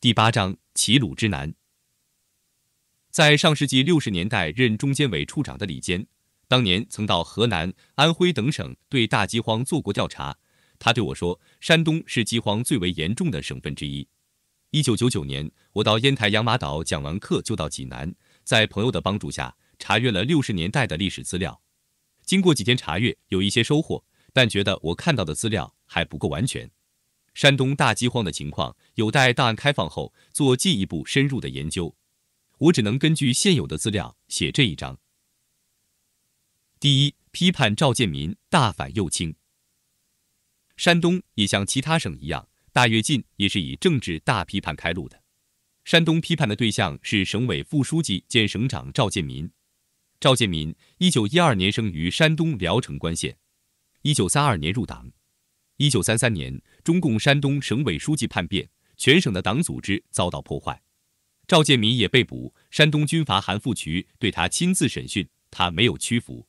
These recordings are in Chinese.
第八章齐鲁之南。在上世纪六十年代，任中监委处长的李坚，当年曾到河南、安徽等省对大饥荒做过调查。他对我说：“山东是饥荒最为严重的省份之一。”一九九九年，我到烟台养马岛讲完课，就到济南，在朋友的帮助下查阅了六十年代的历史资料。经过几天查阅，有一些收获，但觉得我看到的资料还不够完全。山东大饥荒的情况有待档案开放后做进一步深入的研究，我只能根据现有的资料写这一章。第一，批判赵建民大反右倾。山东也像其他省一样，大跃进也是以政治大批判开路的。山东批判的对象是省委副书记兼省长赵建民。赵建民，一九一二年生于山东聊城冠县，一九三二年入党。一九三三年，中共山东省委书记叛变，全省的党组织遭到破坏，赵建民也被捕。山东军阀韩复渠对他亲自审讯，他没有屈服。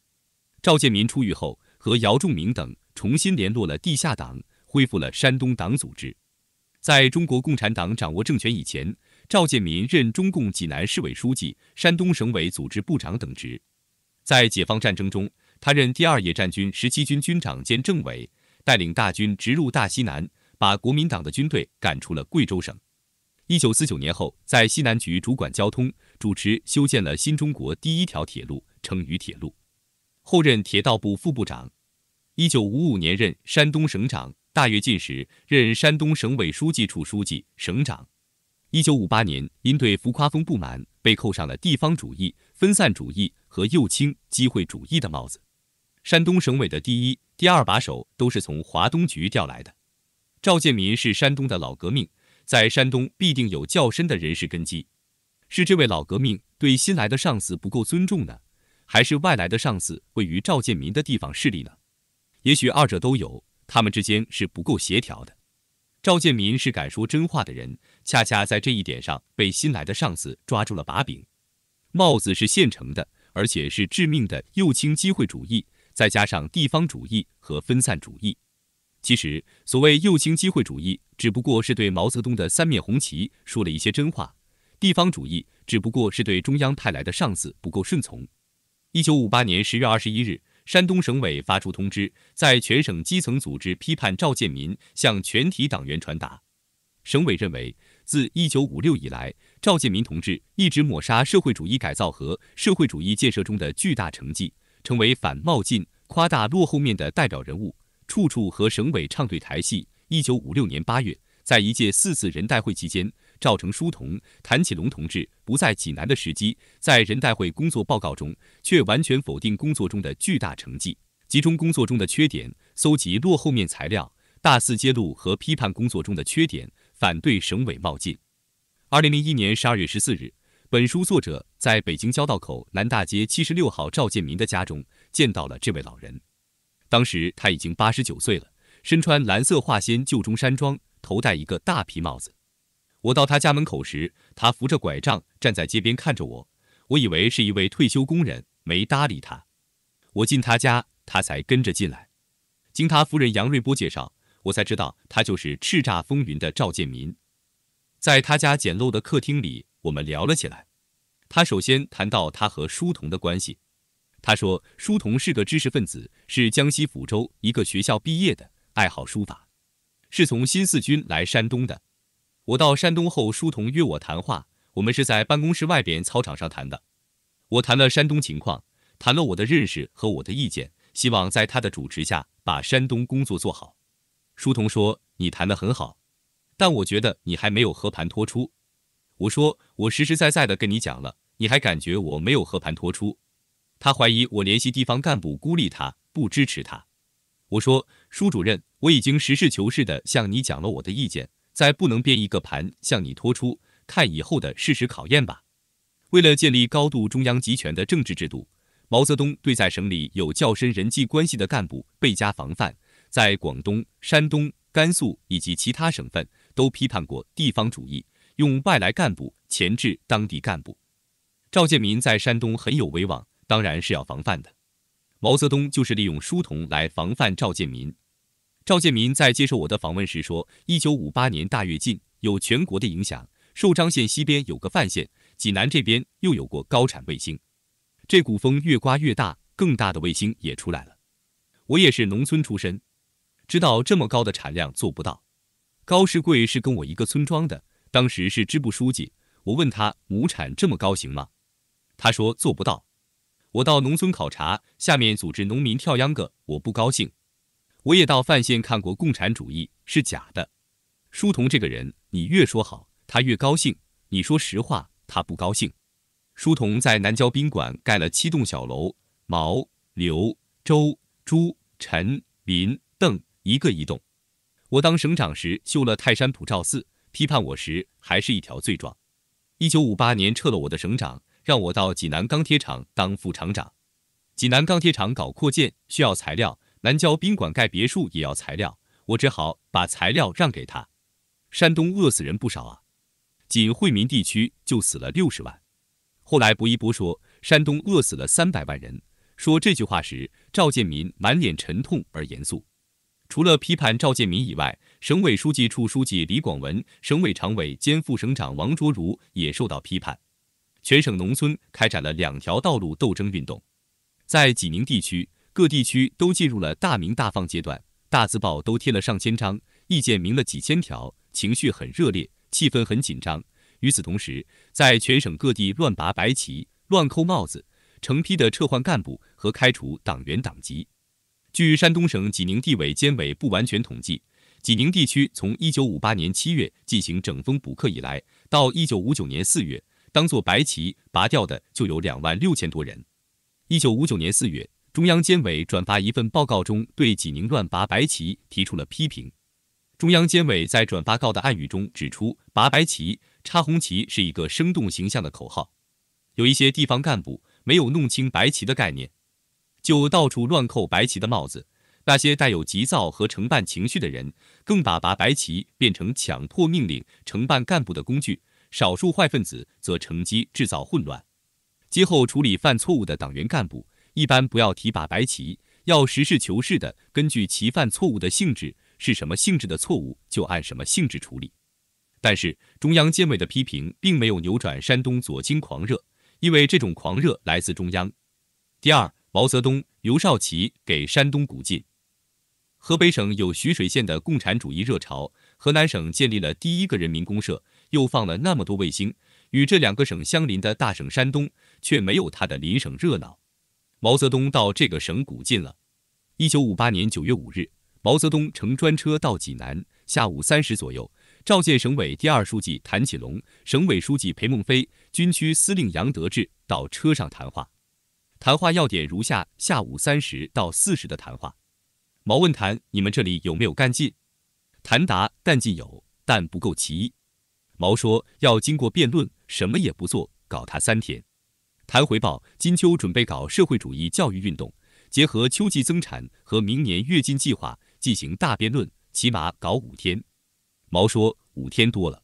赵建民出狱后，和姚仲明等重新联络了地下党，恢复了山东党组织。在中国共产党掌握政权以前，赵建民任中共济南市委书记、山东省委组织部长等职。在解放战争中，他任第二野战军十七军军长兼政委。带领大军直入大西南，把国民党的军队赶出了贵州省。一九四九年后，在西南局主管交通，主持修建了新中国第一条铁路——成渝铁路。后任铁道部副部长。一九五五年任山东省长，大跃进时任山东省委书记处书记、省长。一九五八年因对浮夸风不满，被扣上了地方主义、分散主义和右倾机会主义的帽子。山东省委的第一。第二把手都是从华东局调来的，赵建民是山东的老革命，在山东必定有较深的人事根基。是这位老革命对新来的上司不够尊重呢，还是外来的上司位于赵建民的地方势力呢？也许二者都有，他们之间是不够协调的。赵建民是敢说真话的人，恰恰在这一点上被新来的上司抓住了把柄，帽子是现成的，而且是致命的右倾机会主义。再加上地方主义和分散主义，其实所谓右倾机会主义，只不过是对毛泽东的三面红旗说了一些真话；地方主义只不过是对中央派来的上司不够顺从。一九五八年十月二十一日，山东省委发出通知，在全省基层组织批判赵建民，向全体党员传达。省委认为，自一九五六以来，赵建民同志一直抹杀社会主义改造和社会主义建设中的巨大成绩。成为反冒进、夸大落后面的代表人物，处处和省委唱对台戏。一九五六年八月，在一届四次人代会期间，赵成书同谭启龙同志不在济南的时机，在人代会工作报告中，却完全否定工作中的巨大成绩，集中工作中的缺点，搜集落后面材料，大肆揭露和批判工作中的缺点，反对省委冒进。二零零一年十二月十四日。本书作者在北京交道口南大街七十六号赵建民的家中见到了这位老人，当时他已经八十九岁了，身穿蓝色化纤旧中山装，头戴一个大皮帽子。我到他家门口时，他扶着拐杖站在街边看着我，我以为是一位退休工人，没搭理他。我进他家，他才跟着进来。经他夫人杨瑞波介绍，我才知道他就是叱咤风云的赵建民。在他家简陋的客厅里。我们聊了起来，他首先谈到他和书童的关系。他说，书童是个知识分子，是江西抚州一个学校毕业的，爱好书法，是从新四军来山东的。我到山东后，书童约我谈话，我们是在办公室外边操场上谈的。我谈了山东情况，谈了我的认识和我的意见，希望在他的主持下把山东工作做好。书童说：“你谈得很好，但我觉得你还没有和盘托出。”我说，我实实在在的跟你讲了，你还感觉我没有和盘托出？他怀疑我联系地方干部孤立他，不支持他。我说，舒主任，我已经实事求是的向你讲了我的意见，再不能编一个盘向你托出，看以后的事实考验吧。为了建立高度中央集权的政治制度，毛泽东对在省里有较深人际关系的干部倍加防范，在广东、山东、甘肃以及其他省份都批判过地方主义。用外来干部钳制当地干部。赵建民在山东很有威望，当然是要防范的。毛泽东就是利用书童来防范赵建民。赵建民在接受我的访问时说：“一九五八年大跃进有全国的影响，受章县西边有个范县，济南这边又有过高产卫星，这股风越刮越大，更大的卫星也出来了。我也是农村出身，知道这么高的产量做不到。高士贵是跟我一个村庄的。”当时是支部书记，我问他亩产这么高行吗？他说做不到。我到农村考察，下面组织农民跳秧歌，我不高兴。我也到范县看过，共产主义是假的。书童这个人，你越说好，他越高兴；你说实话，他不高兴。书童在南郊宾馆盖了七栋小楼，毛、刘、周、朱、陈、林、邓一个一栋。我当省长时修了泰山普照寺。批判我时还是一条罪状。一九五八年撤了我的省长，让我到济南钢铁厂当副厂长。济南钢铁厂搞扩建需要材料，南郊宾馆盖别墅也要材料，我只好把材料让给他。山东饿死人不少啊，仅惠民地区就死了六十万。后来薄一波说，山东饿死了三百万人。说这句话时，赵建民满脸沉痛而严肃。除了批判赵建民以外，省委书记处书记李广文、省委常委兼副省长王卓如也受到批判。全省农村开展了两条道路斗争运动，在济宁地区，各地区都进入了大鸣大放阶段，大字报都贴了上千张，意见明了几千条，情绪很热烈，气氛很紧张。与此同时，在全省各地乱拔白旗、乱扣帽子，成批的撤换干部和开除党员党籍。据山东省济宁地委监委不完全统计。济宁地区从一九五八年七月进行整风补课以来，到一九五九年四月，当做白旗拔掉的就有两万六千多人。一九五九年四月，中央监委转发一份报告中，对济宁乱拔白旗提出了批评。中央监委在转发告的暗语中指出，拔白旗插红旗是一个生动形象的口号。有一些地方干部没有弄清白旗的概念，就到处乱扣白旗的帽子。那些带有急躁和承办情绪的人，更把拔白旗变成强迫命令承办干部的工具。少数坏分子则乘机制造混乱。今后处理犯错误的党员干部，一般不要提拔白旗，要实事求是的根据其犯错误的性质是什么性质的错误，就按什么性质处理。但是中央监委的批评并没有扭转山东左倾狂热，因为这种狂热来自中央。第二，毛泽东、刘少奇给山东鼓劲。河北省有徐水县的共产主义热潮，河南省建立了第一个人民公社，又放了那么多卫星。与这两个省相邻的大省山东却没有它的邻省热闹。毛泽东到这个省鼓劲了。一九五八年九月五日，毛泽东乘专车到济南，下午三时左右，召见省委第二书记谭启龙、省委书记裴孟飞、军区司令杨德志到车上谈话。谈话要点如下：下午三时到四时的谈话。毛问谭：“你们这里有没有干劲？”谭答：“干劲有，但不够齐。”毛说：“要经过辩论，什么也不做，搞他三天。”谭回报：“金秋准备搞社会主义教育运动，结合秋季增产和明年跃进计划进行大辩论，起码搞五天。”毛说：“五天多了，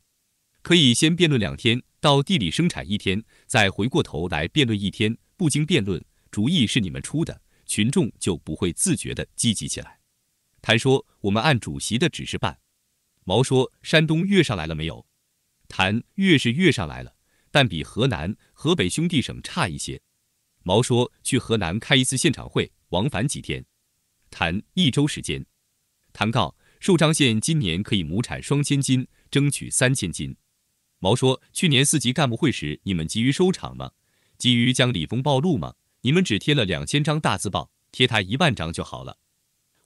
可以先辩论两天，到地里生产一天，再回过头来辩论一天。不经辩论，主意是你们出的，群众就不会自觉地积极起来。”谭说：“我们按主席的指示办。”毛说：“山东跃上来了没有？”谭：“跃是跃上来了，但比河南、河北兄弟省差一些。”毛说：“去河南开一次现场会，往返几天？”谭：“一周时间。”谭告寿张县今年可以亩产双千斤，争取三千斤。毛说：“去年四级干部会时，你们急于收场吗？急于将李峰暴露吗？你们只贴了两千张大字报，贴他一万张就好了。”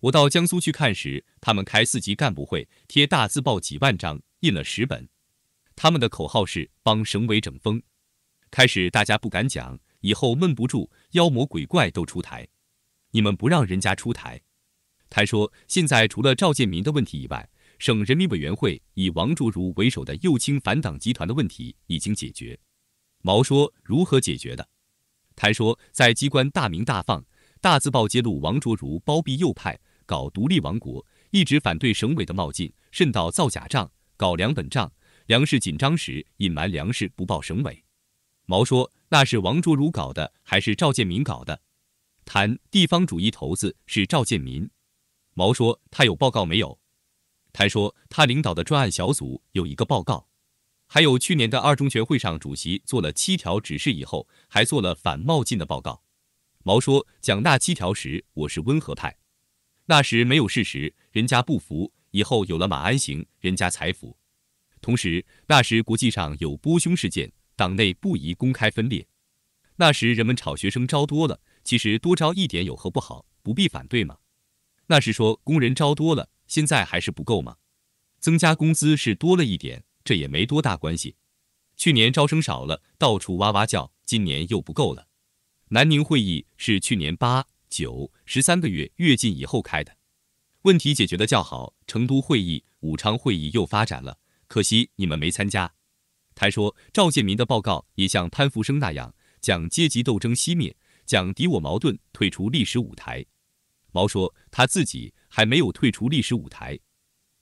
我到江苏去看时，他们开四级干部会，贴大字报几万张，印了十本。他们的口号是帮省委整风。开始大家不敢讲，以后闷不住，妖魔鬼怪都出台。你们不让人家出台。他说，现在除了赵建民的问题以外，省人民委员会以王卓如为首的右倾反党集团的问题已经解决。毛说，如何解决的？他说，在机关大明大放，大字报揭露王卓如包庇右派。搞独立王国，一直反对省委的冒进，甚到造假账、搞两本账。粮食紧张时，隐瞒粮食不报省委。毛说：“那是王卓如搞的，还是赵建民搞的？”谈地方主义头子是赵建民。毛说：“他有报告没有？”谭说：“他领导的专案小组有一个报告，还有去年的二中全会上，主席做了七条指示以后，还做了反冒进的报告。”毛说：“讲那七条时，我是温和派。”那时没有事实，人家不服。以后有了马鞍形，人家才服。同时，那时国际上有剥削事件，党内不宜公开分裂。那时人们炒学生招多了，其实多招一点有何不好？不必反对吗？那时说工人招多了，现在还是不够吗？增加工资是多了一点，这也没多大关系。去年招生少了，到处哇哇叫，今年又不够了。南宁会议是去年八。九十三个月跃近以后开的，问题解决的较好。成都会议、武昌会议又发展了，可惜你们没参加。他说赵建民的报告也像潘福生那样讲阶级斗争熄灭，讲敌我矛盾退出历史舞台。毛说他自己还没有退出历史舞台。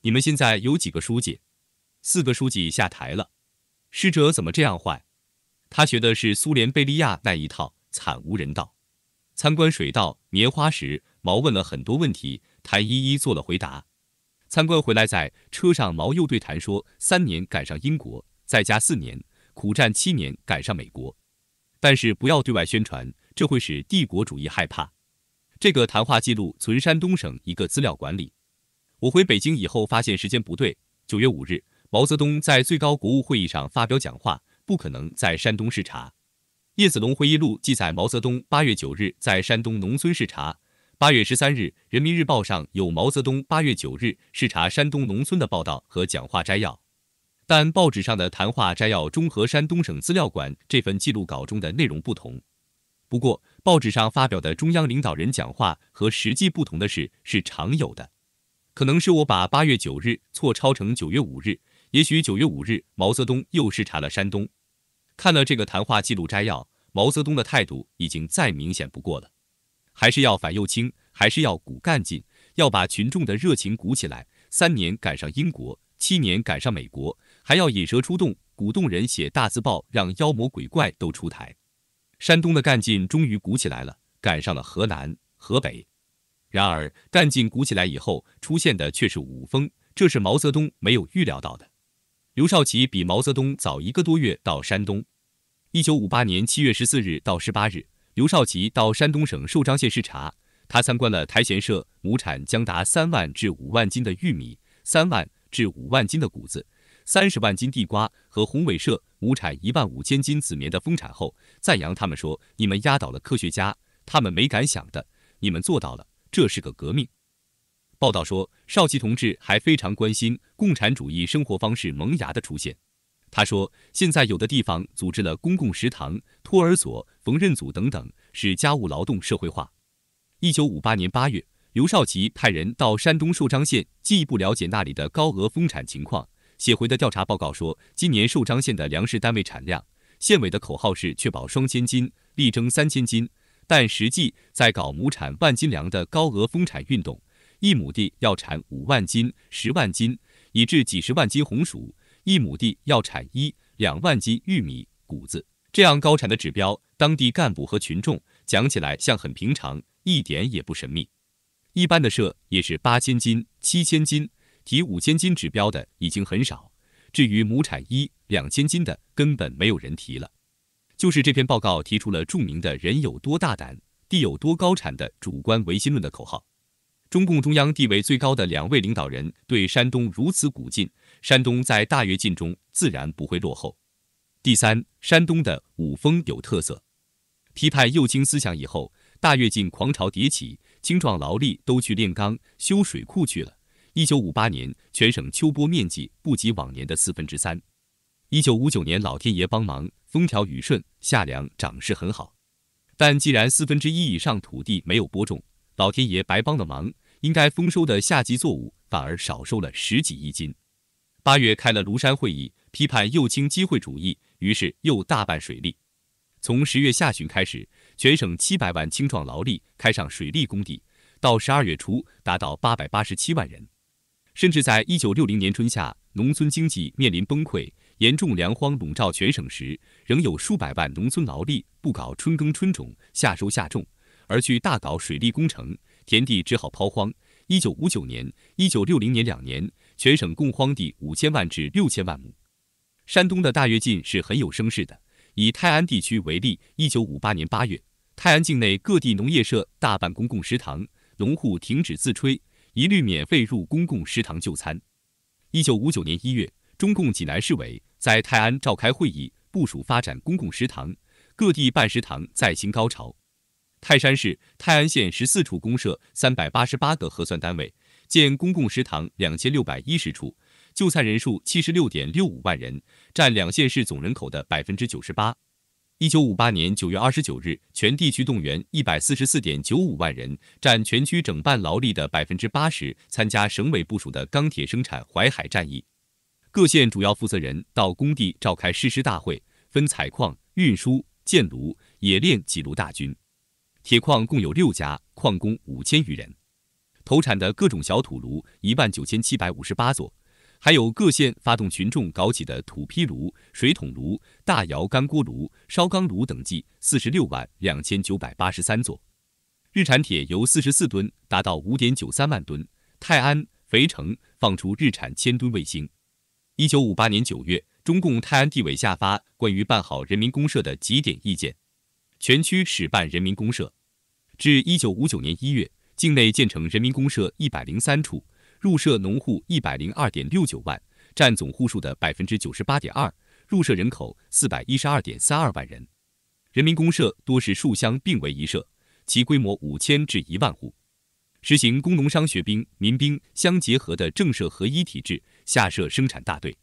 你们现在有几个书记？四个书记下台了，师哲怎么这样坏？他学的是苏联贝利亚那一套，惨无人道。参观水稻、棉花时，毛问了很多问题，谭一一做了回答。参观回来，在车上，毛又对谭说：“三年赶上英国，再加四年，苦战七年赶上美国。但是不要对外宣传，这会使帝国主义害怕。”这个谈话记录存山东省一个资料馆里。我回北京以后发现时间不对，九月五日，毛泽东在最高国务会议上发表讲话，不可能在山东视察。《叶子龙回忆录》记载，毛泽东八月九日在山东农村视察。八月十三日，《人民日报》上有毛泽东八月九日视察山东农村的报道和讲话摘要，但报纸上的谈话摘要中和山东省资料馆这份记录稿中的内容不同。不过，报纸上发表的中央领导人讲话和实际不同的是是常有的，可能是我把八月九日错抄成九月五日。也许九月五日毛泽东又视察了山东。看了这个谈话记录摘要，毛泽东的态度已经再明显不过了，还是要反右倾，还是要鼓干劲，要把群众的热情鼓起来。三年赶上英国，七年赶上美国，还要引蛇出洞，鼓动人写大字报，让妖魔鬼怪都出台。山东的干劲终于鼓起来了，赶上了河南、河北。然而，干劲鼓起来以后，出现的却是五风，这是毛泽东没有预料到的。刘少奇比毛泽东早一个多月到山东。一九五八年七月十四日到十八日，刘少奇到山东省寿张县视察，他参观了台贤社亩产将达三万至五万斤的玉米、三万至五万斤的谷子、三十万斤地瓜和宏伟社亩产一万五千斤籽棉的丰产后，赞扬他们说：“你们压倒了科学家，他们没敢想的，你们做到了，这是个革命。”报道说，少奇同志还非常关心共产主义生活方式萌芽的出现。他说，现在有的地方组织了公共食堂、托儿所、缝纫组等等，使家务劳动社会化。一九五八年八月，刘少奇派人到山东寿张县进一步了解那里的高额丰产情况，写回的调查报告说，今年寿张县的粮食单位产量，县委的口号是确保双千斤，力争三千斤，但实际在搞亩产万斤粮的高额丰产运动。一亩地要产五万斤、十万斤，以至几十万斤红薯；一亩地要产一两万斤玉米、谷子，这样高产的指标，当地干部和群众讲起来像很平常，一点也不神秘。一般的设也是八千斤、七千斤，提五千斤指标的已经很少，至于亩产一两千斤的，根本没有人提了。就是这篇报告提出了著名的人有多大胆，地有多高产的主观唯心论的口号。中共中央地位最高的两位领导人对山东如此鼓劲，山东在大跃进中自然不会落后。第三，山东的五风有特色，批判右倾思想以后，大跃进狂潮迭起，青壮劳力都去炼钢、修水库去了。一九五八年，全省秋播面积不及往年的四分之三。一九五九年，老天爷帮忙，风调雨顺，夏粮长势很好。但既然四分之一以上土地没有播种，老天爷白帮的忙，应该丰收的夏季作物反而少收了十几亿斤。八月开了庐山会议，批判右倾机会主义，于是又大办水利。从十月下旬开始，全省七百万青壮劳力开上水利工地，到十二月初达到八百八十七万人。甚至在一九六零年春，夏农村经济面临崩溃，严重粮荒笼罩全省时，仍有数百万农村劳力不搞春耕春种，夏收夏种。而去大搞水利工程，田地只好抛荒。一九五九年、一九六零年两年，全省共荒地五千万至六千万亩。山东的大跃进是很有声势的。以泰安地区为例，一九五八年八月，泰安境内各地农业社大办公共食堂，农户停止自炊，一律免费入公共食堂就餐。一九五九年一月，中共济南市委在泰安召开会议，部署发展公共食堂，各地办食堂再兴高潮。泰山市泰安县十四处公社三百八十八个核算单位建公共食堂两千六百一十处，就餐人数七十六点六五万人，占两县市总人口的百分之九十八。一九五八年九月二十九日，全地区动员一百四十四点九五万人，占全区整办劳力的百分之八十，参加省委部署的钢铁生产淮海战役。各县主要负责人到工地召开誓师大会，分采矿、运输、建炉、冶炼几路大军。铁矿共有六家，矿工五千余人，投产的各种小土炉一万九千七百五十八座，还有各县发动群众搞起的土坯炉、水桶炉、大窑干锅炉、烧钢炉等计四十六万两千九百八十三座，日产铁由四十四吨达到五点九三万吨。泰安、肥城放出日产千吨卫星。一九五八年九月，中共泰安地委下发《关于办好人民公社的几点意见》，全区始办人民公社。至一九五九年一月，境内建成人民公社一百零三处，入社农户一百零二点六九万，占总户数的百分之九十八点二，入社人口四百一十二点三二万人。人民公社多是数乡并为一社，其规模五千至一万户，实行工农商学兵民兵相结合的政社合一体制，下设生产大队，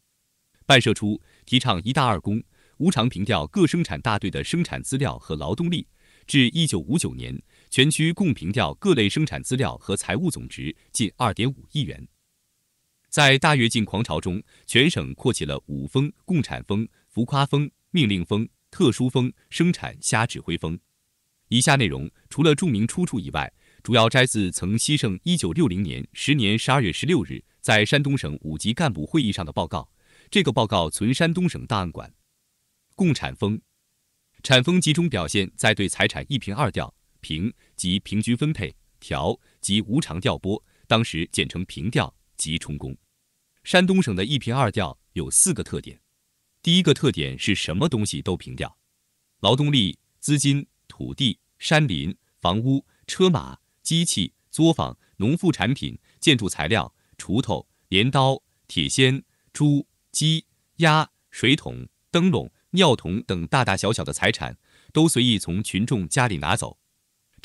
办社初提倡一大二公，无偿平调各生产大队的生产资料和劳动力。至一九五九年。全区共平调各类生产资料和财务总值近二点五亿元。在大跃进狂潮中，全省扩起了五风：共产风、浮夸风、命令风、特殊风、生产瞎指挥风。以下内容除了注明出处以外，主要摘自曾牺牲一九六零年十年十二月十六日在山东省五级干部会议上的报告。这个报告存山东省档案馆。共产风、产风集中表现在对财产一平二调。平及平均分配，调及无偿调拨，当时简称平调及充公。山东省的一平二调有四个特点。第一个特点是什么东西都平调，劳动力、资金、土地、山林、房屋、车马、机器、作坊、农副产品、建筑材料、锄头、镰刀、铁锨、猪、鸡、鸭、水桶、灯笼、尿桶等大大小小的财产，都随意从群众家里拿走。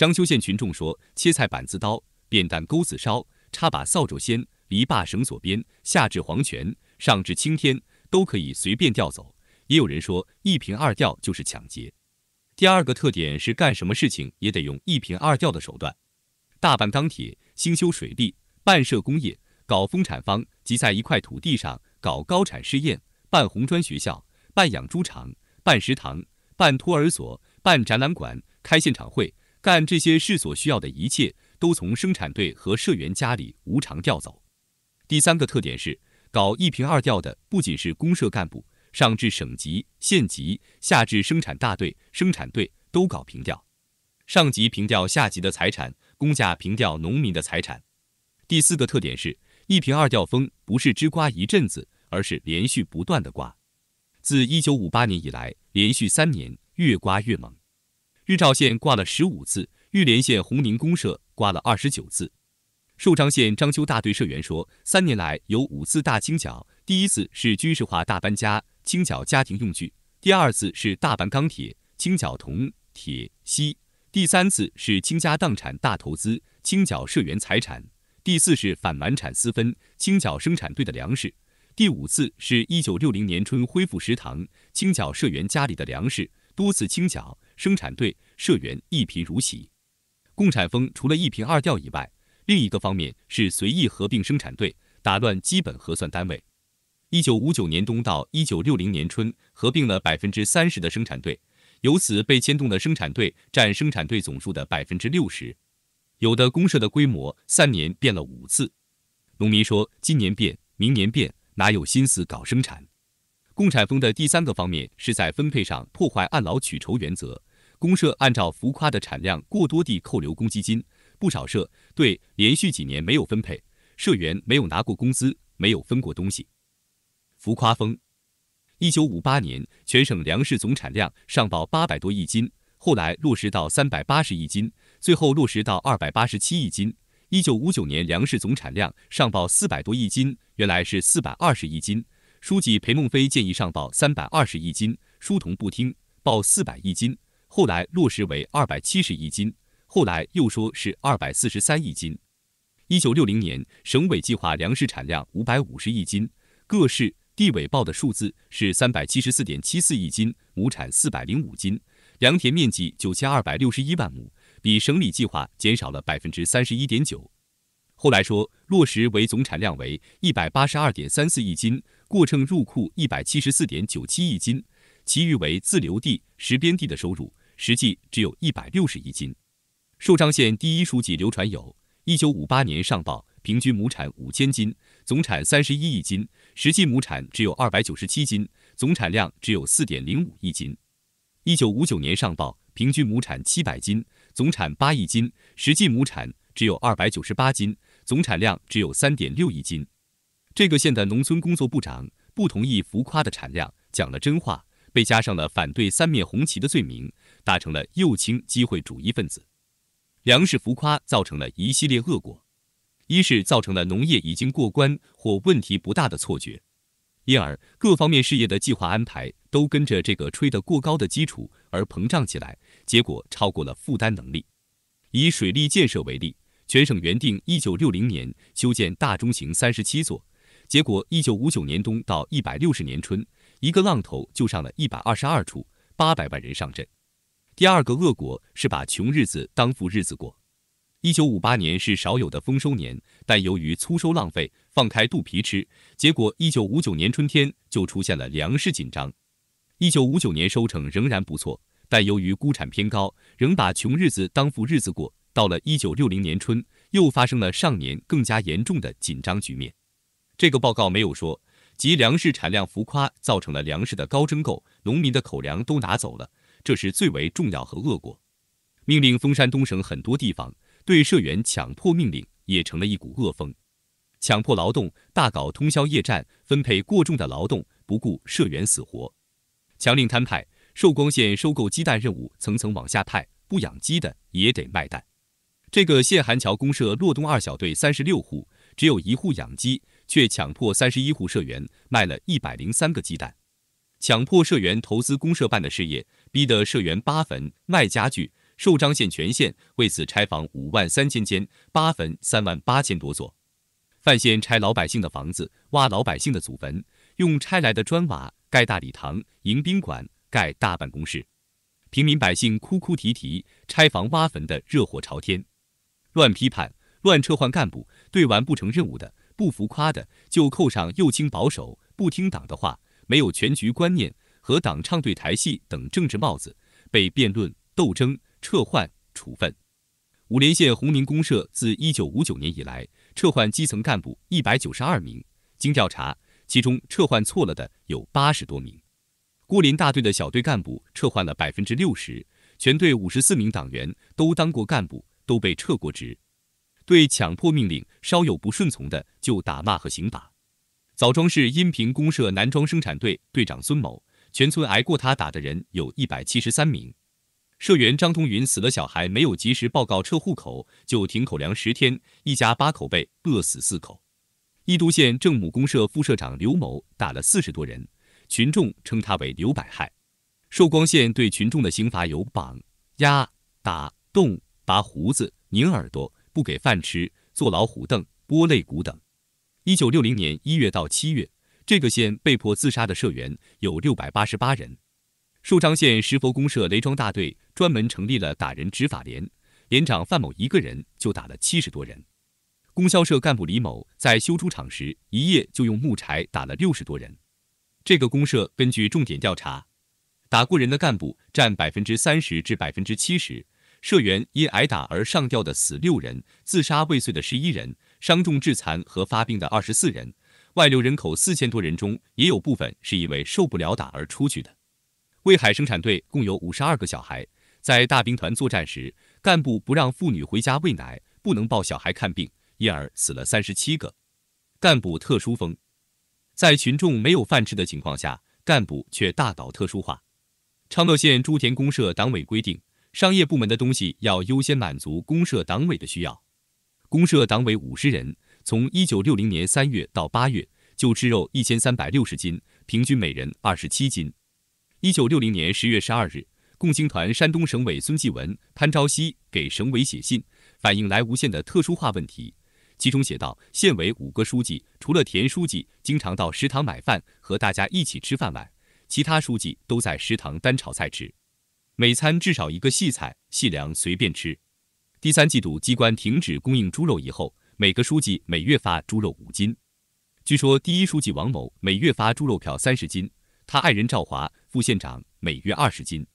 商丘县群众说：“切菜板子刀、扁担钩子烧，插把扫帚锨、篱笆绳索鞭，下至黄泉，上至青天，都可以随便调走。”也有人说，“一平二调就是抢劫。”第二个特点是干什么事情也得用“一平二调”的手段，大办钢铁，兴修水利，办设工业，搞丰产方，即在一块土地上搞高产试验，办红砖学校，办养猪场，办食堂，办托儿所，办展览馆，开现场会。干这些事所需要的一切都从生产队和社员家里无偿调走。第三个特点是，搞一平二调的不仅是公社干部，上至省级、县级，下至生产大队、生产队都搞平调，上级平调下级的财产，公家平调农民的财产。第四个特点是，一平二调风不是只刮一阵子，而是连续不断的刮，自1958年以来，连续三年越刮越猛。日照县挂了十五次，玉莲县红宁公社挂了二十九次。寿章县章丘大队社员说，三年来有五次大清剿：第一次是军事化大搬家，清剿家庭用具；第二次是大搬钢铁，清剿铜、铁、锡；第三次是倾家荡产大投资，清剿社员财产；第四是反瞒产私分，清剿生产队的粮食；第五次是一九六零年春恢复食堂，清剿社员家里的粮食。多次清剿。生产队社员一贫如洗，共产风除了一平二调以外，另一个方面是随意合并生产队，打乱基本核算单位。一九五九年冬到一九六零年春，合并了百分之三十的生产队，由此被牵动的生产队占生产队总数的百分之六十。有的公社的规模三年变了五次，农民说今年变，明年变，哪有心思搞生产？共产风的第三个方面是在分配上破坏按劳取酬原则。公社按照浮夸的产量过多地扣留公积金，不少社对连续几年没有分配，社员没有拿过工资，没有分过东西。浮夸风。一九五八年，全省粮食总产量上报八百多亿斤，后来落实到三百八十亿斤，最后落实到二百八十七亿斤。一九五九年，粮食总产量上报四百多亿斤，原来是四百二十亿斤，书记裴梦飞建议上报三百二十亿斤，书童不听，报四百亿斤。后来落实为二百七十亿斤，后来又说是二百四十三亿斤。一九六零年，省委计划粮食产量五百五十亿斤，各市地委报的数字是三百七十四点七四亿斤，亩产四百零五斤，良田面积九千二百六十一万亩，比省里计划减少了百分之三十一点九。后来说落实为总产量为一百八十二点三四亿斤，过秤入库一百七十四点九七亿斤，其余为自留地、实边地的收入。实际只有一百六十一斤。寿昌县第一书记刘传友，一九五八年上报平均亩产五千斤，总产三十一亿斤，实际亩产只有二百九十七斤，总产量只有四点零五亿斤。一九五九年上报平均亩产七百斤，总产八亿斤，实际亩产只有二百九十八斤，总产量只有三点六亿斤。这个县的农村工作部长不同意浮夸的产量，讲了真话，被加上了反对三面红旗的罪名。打成了右倾机会主义分子，粮食浮夸造成了一系列恶果。一是造成了农业已经过关或问题不大的错觉，因而各方面事业的计划安排都跟着这个吹得过高的基础而膨胀起来，结果超过了负担能力。以水利建设为例，全省原定一九六零年修建大中型三十七座，结果一九五九年冬到一百六十年春，一个浪头就上了一百二十二处，八百万人上阵。第二个恶果是把穷日子当富日子过。一九五八年是少有的丰收年，但由于粗收浪费、放开肚皮吃，结果一九五九年春天就出现了粮食紧张。一九五九年收成仍然不错，但由于估产偏高，仍把穷日子当富日子过。到了一九六零年春，又发生了上年更加严重的紧张局面。这个报告没有说，即粮食产量浮夸造成了粮食的高征购，农民的口粮都拿走了。这是最为重要和恶果。命令封山东省很多地方对社员强迫命令也成了一股恶风，强迫劳动，大搞通宵夜战，分配过重的劳动，不顾社员死活，强令摊派。寿光县收购鸡蛋任务层层往下派，不养鸡的也得卖蛋。这个县韩桥公社洛东二小队三十六户，只有一户养鸡，却强迫三十一户社员卖了一百零三个鸡蛋。强迫社员投资公社办的事业，逼得社员扒坟卖家具。寿张县全县为此拆房五万三千间，扒坟三万八千多座。范县拆老百姓的房子，挖老百姓的祖坟，用拆来的砖瓦盖大礼堂、迎宾馆、盖大办公室。平民百姓哭哭啼啼，拆房挖坟的热火朝天。乱批判，乱撤换干部，对完不成任务的、不浮夸的，就扣上右倾保守、不听党的话。没有全局观念和党唱对台戏等政治帽子被辩论斗争撤换处分。五莲县红宁公社自一九五九年以来撤换基层干部一百九十二名，经调查，其中撤换错了的有八十多名。郭林大队的小队干部撤换了百分之六十，全队五十四名党员都当过干部，都被撤过职。对强迫命令稍有不顺从的就打骂和刑罚。枣庄市阴平公社男装生产队队长孙某，全村挨过他打的人有一百七十三名。社员张通云死了小孩，没有及时报告撤户口，就停口粮十天，一家八口被饿死四口。宜都县正母公社副社长刘某打了四十多人，群众称他为“刘百害”。寿光县对群众的刑罚有绑、压、打、冻、拔胡子、拧耳朵、不给饭吃、坐老虎凳、剥肋骨等。一九六零年一月到七月，这个县被迫自杀的社员有六百八十八人。寿昌县石佛公社雷庄大队专门成立了打人执法连，连长范某一个人就打了七十多人。供销社干部李某在修猪场时，一夜就用木柴打了六十多人。这个公社根据重点调查，打过人的干部占百分之三十至百分之七十，社员因挨打而上吊的死六人，自杀未遂的十一人。伤重致残和发病的二十四人，外流人口四千多人中，也有部分是因为受不了打而出去的。威海生产队共有五十二个小孩，在大兵团作战时，干部不让妇女回家喂奶，不能抱小孩看病，因而死了三十七个。干部特殊风，在群众没有饭吃的情况下，干部却大搞特殊化。昌乐县朱田公社党委规定，商业部门的东西要优先满足公社党委的需要。公社党委五十人，从一九六零年三月到八月就吃肉一千三百六十斤，平均每人二十七斤。一九六零年十月十二日，共青团山东省委孙继文、潘朝熙给省委写信，反映莱芜县的特殊化问题。其中写道：县委五个书记，除了田书记经常到食堂买饭和大家一起吃饭外，其他书记都在食堂单炒菜吃，每餐至少一个细菜、细粮，随便吃。第三季度机关停止供应猪肉以后，每个书记每月发猪肉五斤。据说第一书记王某每月发猪肉票三十斤，他爱人赵华副县长每月二十斤。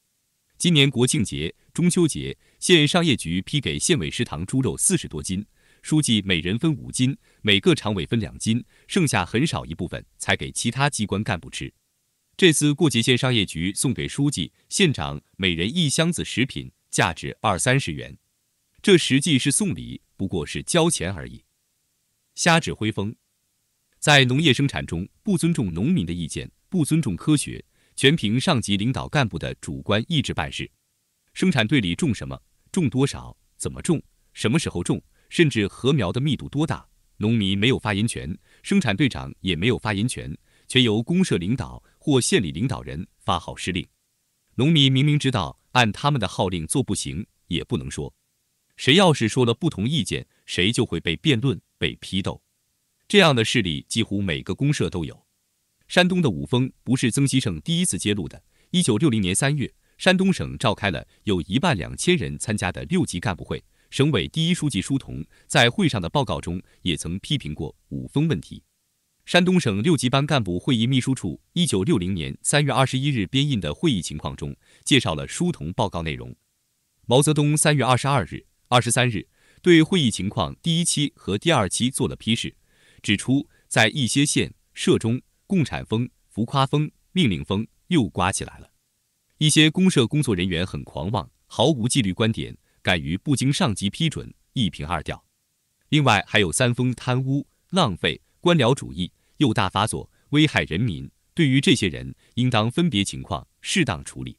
今年国庆节、中秋节，县商业局批给县委食堂猪肉四十多斤，书记每人分五斤，每个常委分两斤，剩下很少一部分才给其他机关干部吃。这次过节，县商业局送给书记、县长每人一箱子食品，价值二三十元。这实际是送礼，不过是交钱而已。瞎指挥风，在农业生产中不尊重农民的意见，不尊重科学，全凭上级领导干部的主观意志办事。生产队里种什么，种多少，怎么种，什么时候种，甚至禾苗的密度多大，农民没有发言权，生产队长也没有发言权，全由公社领导或县里领导人发号施令。农民明明知道按他们的号令做不行，也不能说。谁要是说了不同意见，谁就会被辩论、被批斗。这样的事例几乎每个公社都有。山东的五峰不是曾希圣第一次揭露的。一九六零年三月，山东省召开了有一万两千人参加的六级干部会，省委第一书记舒同在会上的报告中也曾批评过五峰问题。山东省六级班干部会议秘书处一九六零年三月二十一日编印的会议情况中介绍了书同报告内容。毛泽东三月二十二日。二十三日，对会议情况第一期和第二期做了批示，指出在一些县社中，共产风、浮夸风、命令风又刮起来了。一些公社工作人员很狂妄，毫无纪律观点，敢于不经上级批准，一平二调。另外，还有三风：贪污、浪费、官僚主义又大发作，危害人民。对于这些人，应当分别情况，适当处理。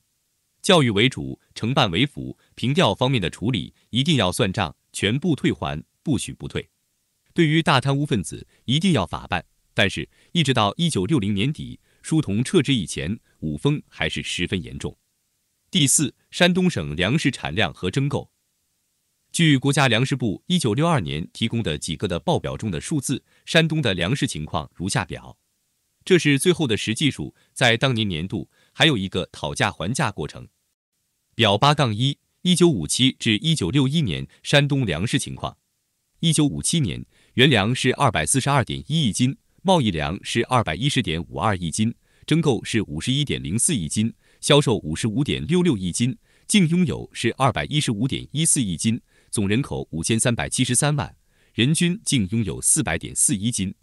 教育为主，承办为辅，平调方面的处理一定要算账，全部退还，不许不退。对于大贪污分子，一定要法办。但是，一直到一九六零年底，书同撤职以前，五风还是十分严重。第四，山东省粮食产量和征购，据国家粮食部一九六二年提供的几个的报表中的数字，山东的粮食情况如下表。这是最后的实际数，在当年年度，还有一个讨价还价过程。表八杠一，一九五七至一九六一年山东粮食情况：一九五七年，原粮是二百四十二点一亿斤，贸易粮是二百一十点五二亿斤，征购是五十一点零四亿斤，销售五十五点六六亿斤，净拥有是二百一十五点一四亿斤，总人口五千三百七十三万，人均净拥有四百点四一斤。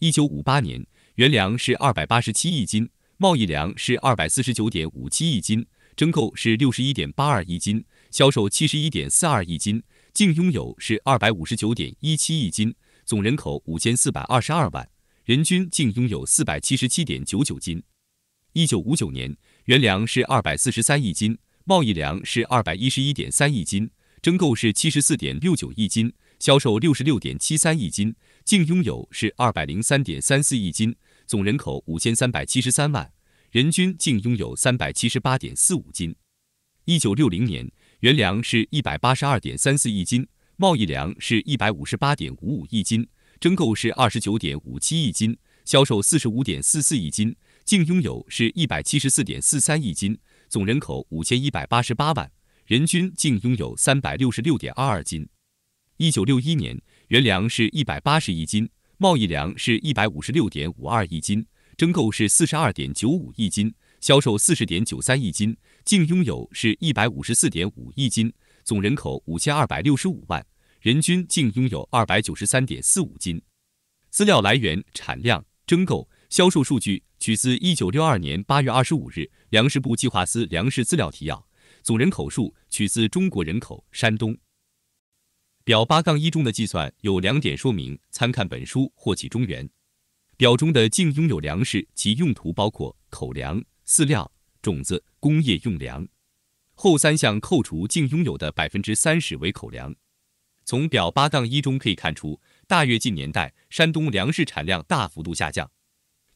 一九五八年，原粮是二百八十七亿斤，贸易粮是二百四十九点五七亿斤。征购是六十一点八二亿斤，销售七十一点四二亿斤，净拥有是二百五十九点一七亿斤，总人口五千四百二十二万，人均净拥有四百七十七点九九斤。一九五九年，原粮是二百四十三亿斤，贸易粮是二百一十一点三亿斤，征购是七十四点六九亿斤，销售六十六点七三亿斤，净拥有是二百零三点三四亿斤，总人口五千三百七十三万。人均净拥有三百七十八点四五斤。一九六零年，原粮是一百八十二点三四亿斤，贸易粮是一百五十八点五五亿斤，征购是二十九点五七亿斤，销售四十五点四四亿斤，净拥有是一百七十四点四三亿斤，总人口五千一百八十八万，人均净拥有三百六十六点二二斤。一九六一年，原粮是一百八十亿斤，贸易粮是一百五十六点五二亿斤。征购是四十二点九五亿斤，销售四十点九三亿斤，净拥有是一百五十四点五亿斤，总人口五千二百六十五万，人均净拥有二百九十三点四五斤。资料来源：产量、征购、销售数据取自一九六二年八月二十五日粮食部计划司粮食资料提要，总人口数取自中国人口山东表八杠一中的计算有两点说明，参看本书或起中原。表中的净拥有粮食及用途包括口粮、饲料、种子、工业用粮。后三项扣除净拥有的百分之三十为口粮。从表八杠一中可以看出，大跃进年代山东粮食产量大幅度下降。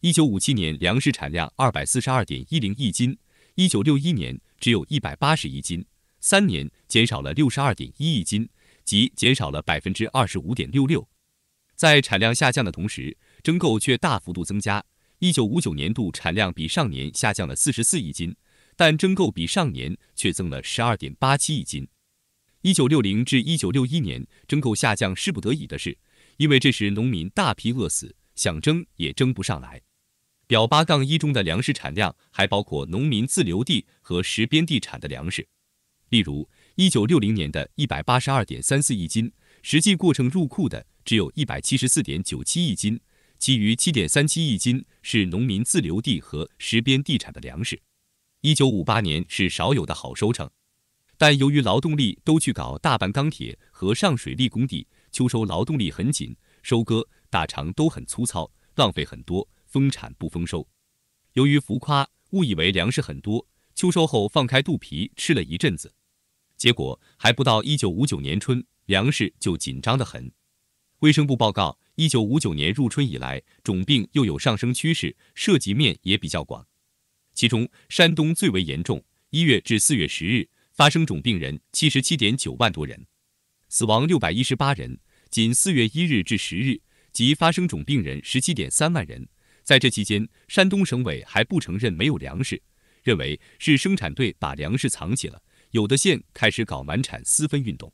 一九五七年粮食产量二百四十二点一零亿斤，一九六一年只有一百八十亿斤，三年减少了六十二点一亿斤，即减少了百分之二十五点六六。在产量下降的同时，征购却大幅度增加，一九五九年度产量比上年下降了四十四亿斤，但征购比上年却增了十二点八七亿斤。一九六零至一九六一年，征购下降是不得已的事，因为这时农民大批饿死，想征也征不上来。表八杠一中的粮食产量还包括农民自留地和石边地产的粮食，例如一九六零年的一百八十二点三四亿斤，实际过程入库的只有一百七十四点九七亿斤。其余七点三七亿斤是农民自留地和实边地产的粮食。一九五八年是少有的好收成，但由于劳动力都去搞大半钢铁和上水利工地，秋收劳动力很紧，收割大肠都很粗糙，浪费很多，丰产不丰收。由于浮夸，误以为粮食很多，秋收后放开肚皮吃了一阵子，结果还不到一九五九年春，粮食就紧张得很。卫生部报告。一九五九年入春以来，种病又有上升趋势，涉及面也比较广。其中山东最为严重，一月至四月十日发生种病人七十七点九万多人，死亡六百一十八人。仅四月一日至十日即发生种病人十七点三万人。在这期间，山东省委还不承认没有粮食，认为是生产队把粮食藏起了，有的县开始搞满产私分运动。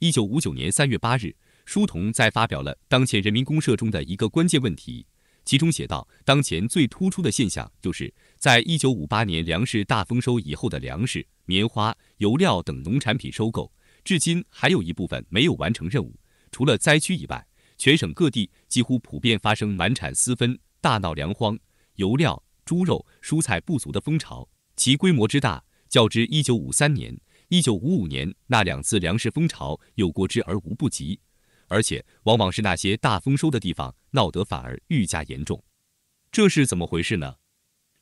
一九五九年三月八日。书童在发表了当前人民公社中的一个关键问题，其中写道：当前最突出的现象，就是在一九五八年粮食大丰收以后的粮食、棉花、油料等农产品收购，至今还有一部分没有完成任务。除了灾区以外，全省各地几乎普遍发生满产私分、大闹粮荒、油料、猪肉、蔬菜不足的风潮，其规模之大，较之一九五三年、一九五五年那两次粮食风潮有过之而无不及。而且往往是那些大丰收的地方，闹得反而愈加严重，这是怎么回事呢？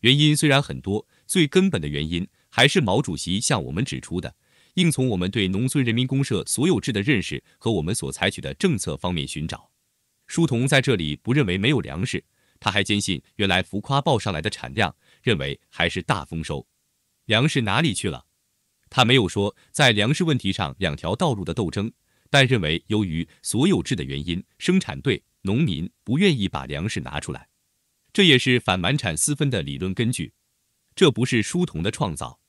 原因虽然很多，最根本的原因还是毛主席向我们指出的，应从我们对农村人民公社所有制的认识和我们所采取的政策方面寻找。书童在这里不认为没有粮食，他还坚信原来浮夸报上来的产量，认为还是大丰收。粮食哪里去了？他没有说在粮食问题上两条道路的斗争。但认为由于所有制的原因，生产队农民不愿意把粮食拿出来，这也是反满产私分的理论根据。这不是书童的创造。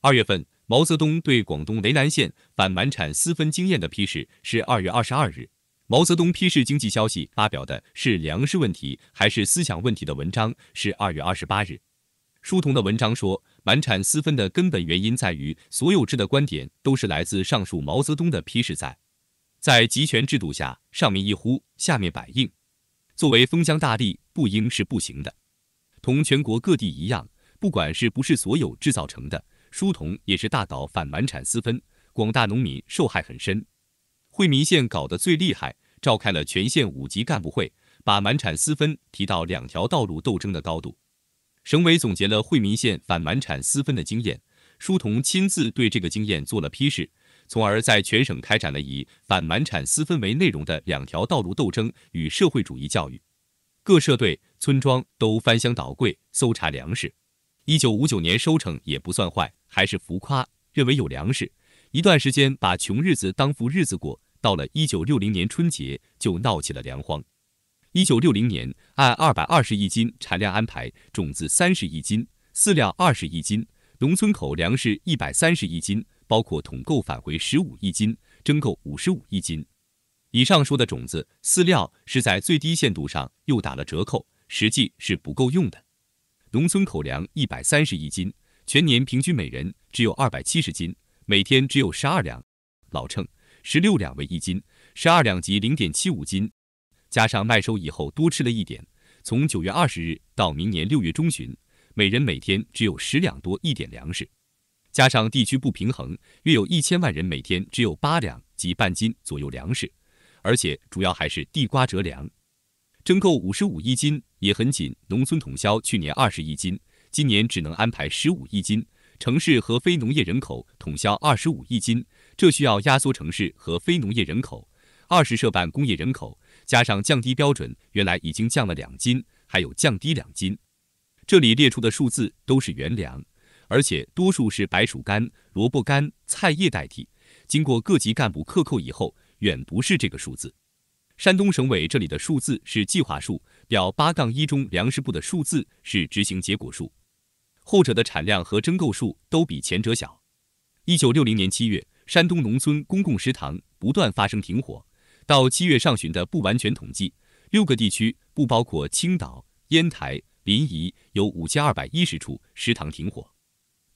二月份毛泽东对广东雷南县反满产私分经验的批示是二月二十二日。毛泽东批示经济消息发表的是粮食问题还是思想问题的文章是二月二十八日。书童的文章说满产私分的根本原因在于所有制的观点，都是来自上述毛泽东的批示在。在集权制度下，上面一呼，下面百应。作为封疆大吏，不应是不行的。同全国各地一样，不管是不是所有制造成的，书童也是大搞反满产私分，广大农民受害很深。惠民县搞得最厉害，召开了全县五级干部会，把满产私分提到两条道路斗争的高度。省委总结了惠民县反满产私分的经验，书童亲自对这个经验做了批示。从而在全省开展了以反满产私分为内容的两条道路斗争与社会主义教育，各社队、村庄都翻箱倒柜搜查粮食。一九五九年收成也不算坏，还是浮夸，认为有粮食，一段时间把穷日子当富日子过。到了一九六零年春节，就闹起了粮荒。一九六零年按二百二十亿斤产量安排种子三十亿斤，饲料二十亿斤，农村口粮食一百三十亿斤。包括统购返回十五亿斤，征购五十五亿斤。以上说的种子、饲料是在最低限度上又打了折扣，实际是不够用的。农村口粮一百三十亿斤，全年平均每人只有二百七十斤，每天只有十二两。老秤十六两为一斤，十二两即零点七五斤。加上麦收以后多吃了一点，从九月二十日到明年六月中旬，每人每天只有十两多一点粮食。加上地区不平衡，约有一千万人每天只有八两及半斤左右粮食，而且主要还是地瓜折粮，征购五十五亿斤也很紧。农村统销去年二十亿斤，今年只能安排十五亿斤，城市和非农业人口统销二十五亿斤，这需要压缩城市和非农业人口二十社办工业人口，加上降低标准，原来已经降了两斤，还有降低两斤。这里列出的数字都是原粮。而且多数是白薯干、萝卜干、菜叶代替。经过各级干部克扣以后，远不是这个数字。山东省委这里的数字是计划数，表八杠一中粮食部的数字是执行结果数，后者的产量和征购数都比前者小。一九六零年七月，山东农村公共食堂不断发生停火。到七月上旬的不完全统计，六个地区（不包括青岛、烟台、临沂）有五千二百一十处食堂停火。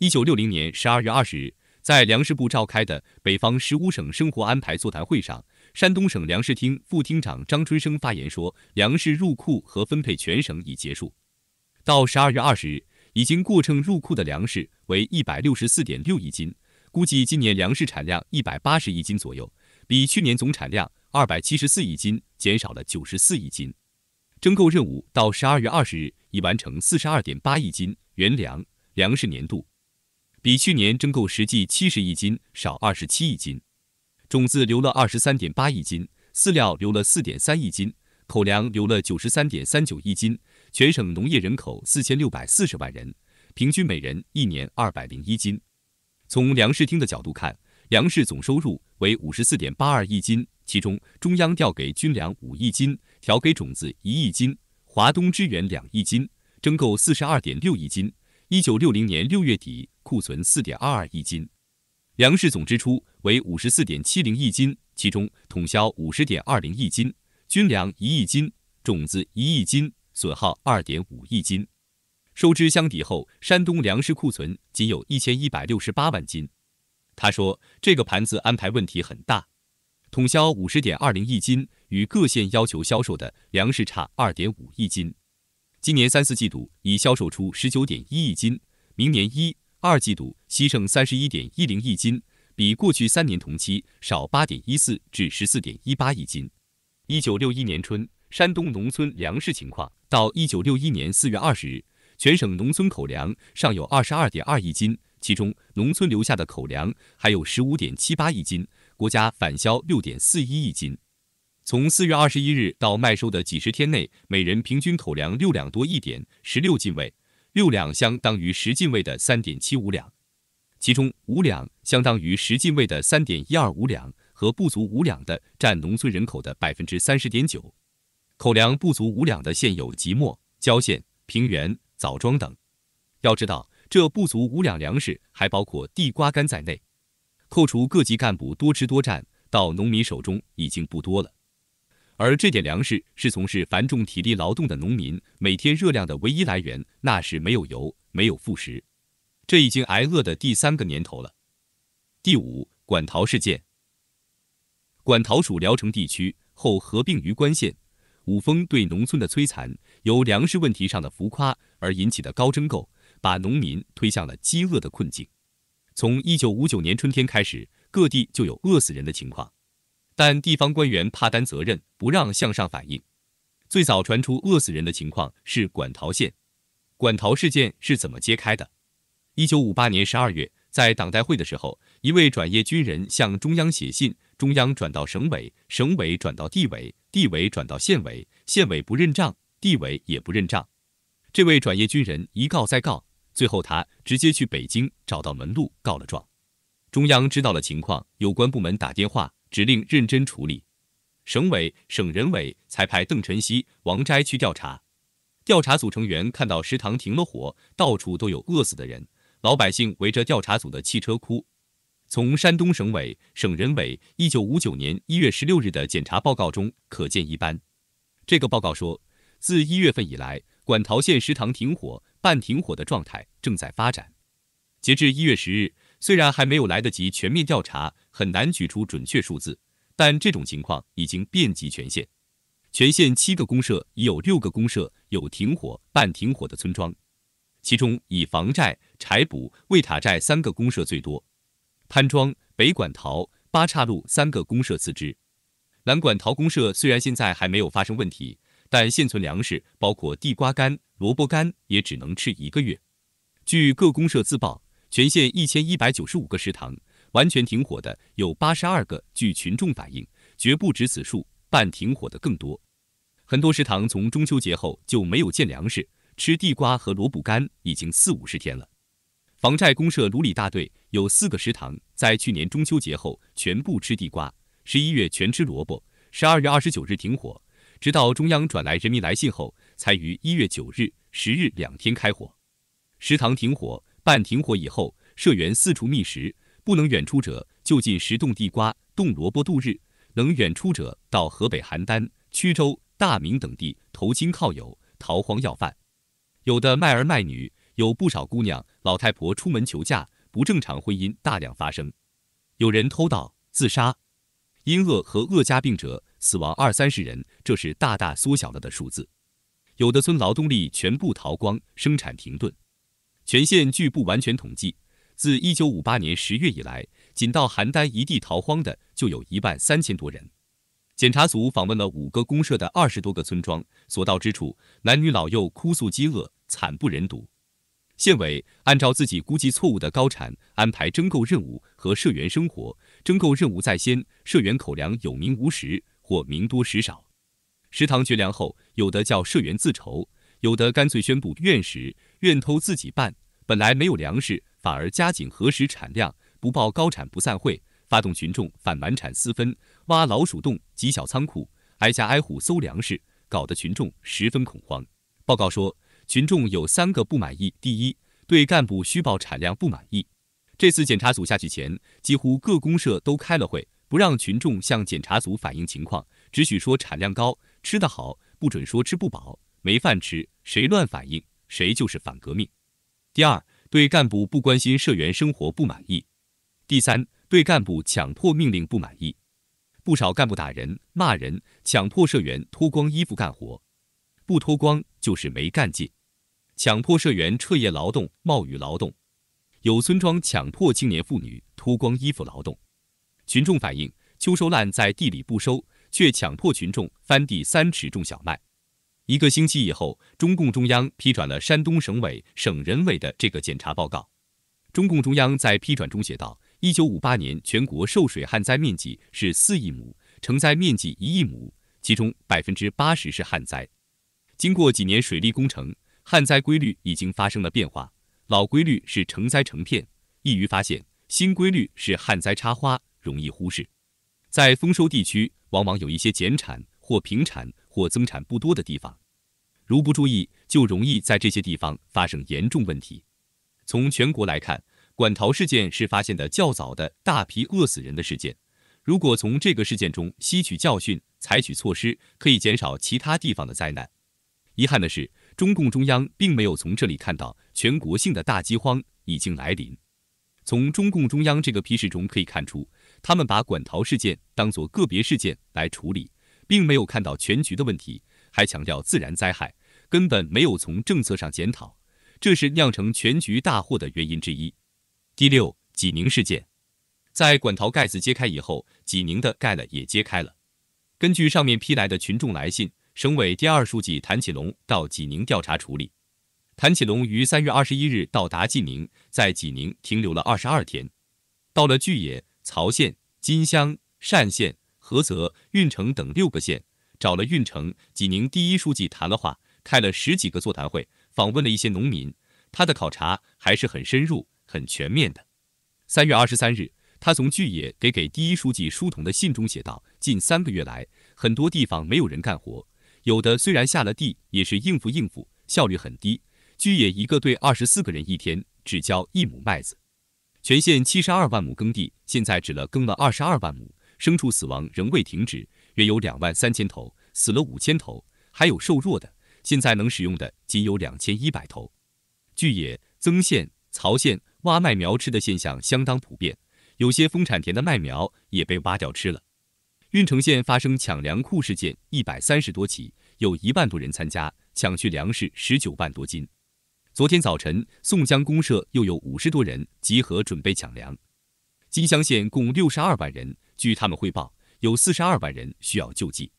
一九六零年十二月二十日，在粮食部召开的北方十五省生活安排座谈会上，山东省粮食厅副厅长张春生发言说：“粮食入库和分配全省已结束，到十二月二十日，已经过秤入库的粮食为一百六十四点六亿斤，估计今年粮食产量一百八十亿斤左右，比去年总产量二百七十四亿斤减少了九十四亿斤。征购任务到十二月二十日已完成四十二点八亿斤原粮粮食年度。”比去年征购实际七十亿斤少二十七亿斤，种子留了二十三点八亿斤，饲料留了四点三亿斤，口粮留了九十三点三九亿斤。全省农业人口四千六百四十万人，平均每人一年二百零一斤。从粮食厅的角度看，粮食总收入为五十四点八二亿斤，其中中央调给军粮五亿斤，调给种子一亿斤，华东支援两亿斤，征购四十二点六亿斤。一九六零年六月底，库存四点二二亿斤，粮食总支出为五十四点七零亿斤，其中统销五十点二零亿斤，军粮一亿斤，种子一亿斤，损耗二点五亿斤。收支相抵后，山东粮食库存仅有一千一百六十八万斤。他说，这个盘子安排问题很大，统销五十点二零亿斤与各县要求销售的粮食差二点五亿斤。今年三四季度已销售出十九点一亿斤，明年一二季度牺剩三十一点一零亿斤，比过去三年同期少八点一四至十四点一八亿斤。一九六一年春，山东农村粮食情况：到一九六一年四月二十日，全省农村口粮尚有二十二点二亿斤，其中农村留下的口粮还有十五点七八亿斤，国家返销六点四一亿斤。从四月二十一日到麦收的几十天内，每人平均口粮六两多一点，十六进位，六两相当于十进位的三点七五两，其中五两相当于十进位的三点一二五两，和不足五两的占农村人口的百分之三十点九，口粮不足五两的县有即墨、郊县、平原、枣庄等。要知道，这不足五两粮食还包括地瓜干在内，扣除各级干部多吃多占，到农民手中已经不多了。而这点粮食是从事繁重体力劳动的农民每天热量的唯一来源，那时没有油，没有副食，这已经挨饿的第三个年头了。第五，管陶事件。管陶属聊城地区，后合并于关县。五峰对农村的摧残，由粮食问题上的浮夸而引起的高争购，把农民推向了饥饿的困境。从一九五九年春天开始，各地就有饿死人的情况。但地方官员怕担责任，不让向上反映。最早传出饿死人的情况是馆陶县。馆陶事件是怎么揭开的？一九五八年十二月，在党代会的时候，一位转业军人向中央写信，中央转到省委，省委转到地委，地委转到县委，县委不认账，地委也不认账。这位转业军人一告再告，最后他直接去北京找到门路告了状。中央知道了情况，有关部门打电话。指令认真处理，省委、省人委才派邓晨曦、王斋去调查。调查组成员看到食堂停了火，到处都有饿死的人，老百姓围着调查组的汽车哭。从山东省委、省人委一九五九年一月十六日的检查报告中可见一斑。这个报告说，自一月份以来，馆陶县食堂停火、半停火的状态正在发展。截至一月十日。虽然还没有来得及全面调查，很难举出准确数字，但这种情况已经遍及全县。全县七个公社已有六个公社有停火、半停火的村庄，其中以房寨、柴堡、魏塔寨三个公社最多。潘庄、北管陶、八岔路三个公社次之。南管陶公社虽然现在还没有发生问题，但现存粮食包括地瓜干、萝卜干也只能吃一个月。据各公社自报。全县一千一百九十五个食堂，完全停火的有八十二个。据群众反映，绝不止此数，半停火的更多。很多食堂从中秋节后就没有见粮食，吃地瓜和萝卜干已经四五十天了。房寨公社卢里大队有四个食堂，在去年中秋节后全部吃地瓜，十一月全吃萝卜，十二月二十九日停火，直到中央转来人民来信后，才于一月九日、十日两天开火。食堂停火。半停火以后，社员四处觅食，不能远出者就近拾冻地瓜、冻萝卜度日；能远出者到河北邯郸、曲州、大名等地投亲靠友、逃荒要饭。有的卖儿卖女，有不少姑娘、老太婆出门求嫁，不正常婚姻大量发生。有人偷盗、自杀，因饿和恶加病者死亡二三十人，这是大大缩小了的数字。有的村劳动力全部逃光，生产停顿。全县据不完全统计，自一九五八年十月以来，仅到邯郸一地逃荒的就有一万三千多人。检查组访问了五个公社的二十多个村庄，所到之处，男女老幼哭诉饥饿，惨不忍睹。县委按照自己估计错误的高产安排征购任务和社员生活，征购任务在先，社员口粮有名无实或名多实少。食堂绝粮后，有的叫社员自筹，有的干脆宣布愿食。愿偷自己办，本来没有粮食，反而加紧核实产量，不报高产不散会，发动群众反满产私分，挖老鼠洞挤小仓库，挨家挨户搜粮食，搞得群众十分恐慌。报告说，群众有三个不满意：第一，对干部虚报产量不满意。这次检查组下去前，几乎各公社都开了会，不让群众向检查组反映情况，只许说产量高，吃得好，不准说吃不饱，没饭吃。谁乱反映？谁就是反革命。第二，对干部不关心社员生活不满意。第三，对干部强迫命令不满意。不少干部打人、骂人，强迫社员脱光衣服干活，不脱光就是没干劲。强迫社员彻夜劳动、冒雨劳动。有村庄强迫青年妇女脱光衣服劳动。群众反映，秋收烂在地里不收，却强迫群众翻地三尺种小麦。一个星期以后，中共中央批转了山东省委、省人委的这个检查报告。中共中央在批转中写道：，一九五八年全国受水旱灾面积是四亿亩，成灾面积一亿亩，其中百分之八十是旱灾。经过几年水利工程，旱灾规律已经发生了变化。老规律是成灾成片，易于发现；新规律是旱灾插花，容易忽视。在丰收地区，往往有一些减产或平产或增产不多的地方。如不注意，就容易在这些地方发生严重问题。从全国来看，管陶事件是发现的较早的大批饿死人的事件。如果从这个事件中吸取教训，采取措施，可以减少其他地方的灾难。遗憾的是，中共中央并没有从这里看到全国性的大饥荒已经来临。从中共中央这个批示中可以看出，他们把管陶事件当作个别事件来处理，并没有看到全局的问题，还强调自然灾害。根本没有从政策上检讨，这是酿成全局大祸的原因之一。第六，济宁事件，在管陶盖子揭开以后，济宁的盖了也揭开了。根据上面批来的群众来信，省委第二书记谭启龙到济宁调查处理。谭启龙于三月二十一日到达济宁，在济宁停留了二十二天，到了巨野、曹县、金乡、单县、菏泽、运城等六个县，找了运城济宁第一书记谈了话。开了十几个座谈会，访问了一些农民，他的考察还是很深入、很全面的。三月二十三日，他从巨野给给第一书记书童的信中写道：近三个月来，很多地方没有人干活，有的虽然下了地，也是应付应付，效率很低。巨野一个队二十四个人，一天只交一亩麦子。全县七十二万亩耕地，现在只了耕了二十二万亩。牲畜死亡仍未停止，约有两万三千头，死了五千头，还有瘦弱的。现在能使用的仅有两千一百头。巨野、曾县、曹县挖麦苗吃的现象相当普遍，有些丰产田的麦苗也被挖掉吃了。郓城县发生抢粮库事件一百三十多起，有一万多人参加，抢去粮食十九万多斤。昨天早晨，宋江公社又有五十多人集合准备抢粮。金乡县共六十二万人，据他们汇报，有四十二万人需要救济。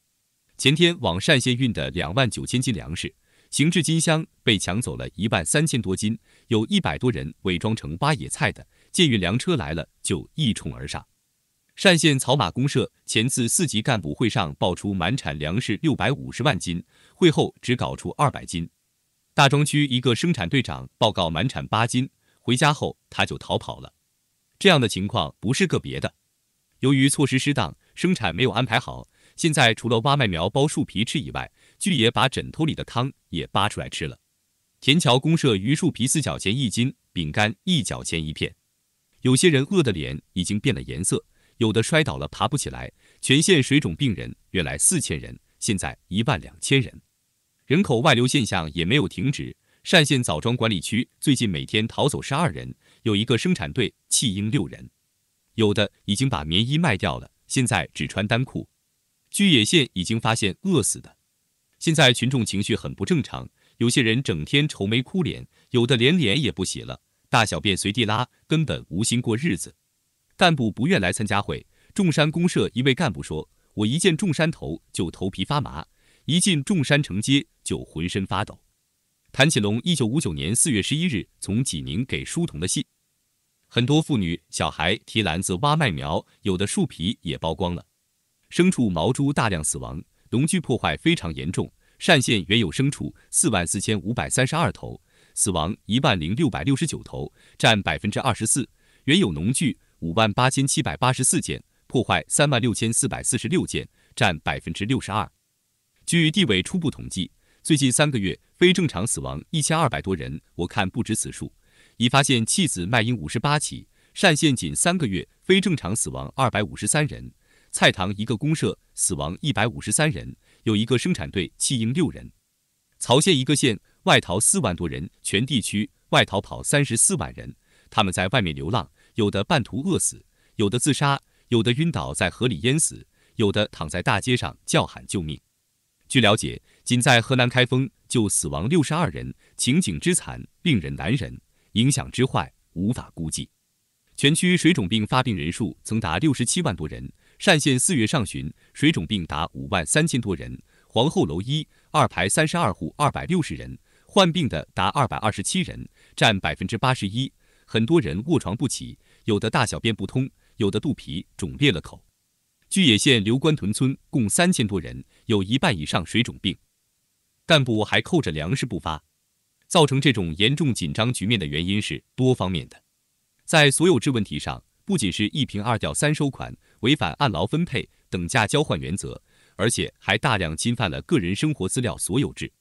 前天往单县运的两万九千斤粮食，行至金乡被抢走了一万三千多斤，有一百多人伪装成挖野菜的，借运粮车来了就一冲而上。单县草马公社前次四级干部会上报出满产粮食六百五十万斤，会后只搞出二百斤。大庄区一个生产队长报告满产八斤，回家后他就逃跑了。这样的情况不是个别的，由于措施失当，生产没有安排好。现在除了挖麦苗、剥树皮吃以外，巨野把枕头里的糠也扒出来吃了。田桥公社榆树皮四角钱一斤，饼干一角钱一片。有些人饿得脸已经变了颜色，有的摔倒了爬不起来。全县水肿病人原来四千人，现在一万两千人。人口外流现象也没有停止。单县枣庄管理区最近每天逃走十二人，有一个生产队弃婴六人，有的已经把棉衣卖掉了，现在只穿单裤。巨野县已经发现饿死的，现在群众情绪很不正常，有些人整天愁眉苦脸，有的连脸也不洗了，大小便随地拉，根本无心过日子。干部不愿来参加会。众山公社一位干部说：“我一见众山头就头皮发麻，一进众山城街就浑身发抖。”谭启龙，一九五九年四月十一日从济宁给书童的信。很多妇女、小孩提篮子挖麦苗，有的树皮也剥光了。牲畜毛猪大量死亡，农具破坏非常严重。单县原有牲畜四万四千五百三十二头，死亡一万零六百六十九头，占百分之二十四；原有农具五万八千七百八十四件，破坏三万六千四百四十六件，占百分之六十二。据地委初步统计，最近三个月非正常死亡一千二百多人，我看不止此数。已发现弃子卖婴五十八起，单县仅三个月非正常死亡二百五十三人。蔡塘一个公社死亡一百五十三人，有一个生产队弃婴六人。曹县一个县外逃四万多人，全地区外逃跑三十四万人。他们在外面流浪，有的半途饿死，有的自杀，有的晕倒在河里淹死，有的躺在大街上叫喊救命。据了解，仅在河南开封就死亡六十二人，情景之惨令人难忍，影响之坏无法估计。全区水肿病发病人数曾达六十七万多人。单县四月上旬水肿病达五万三千多人，皇后楼一、二排三十二户二百六十人患病的达二百二十七人，占百分之八十一，很多人卧床不起，有的大小便不通，有的肚皮肿裂了口。巨野县刘官屯村共三千多人，有一半以上水肿病，干部还扣着粮食不发，造成这种严重紧张局面的原因是多方面的，在所有制问题上，不仅是一平二调三收款。违反按劳分配、等价交换原则，而且还大量侵犯了个人生活资料所有制。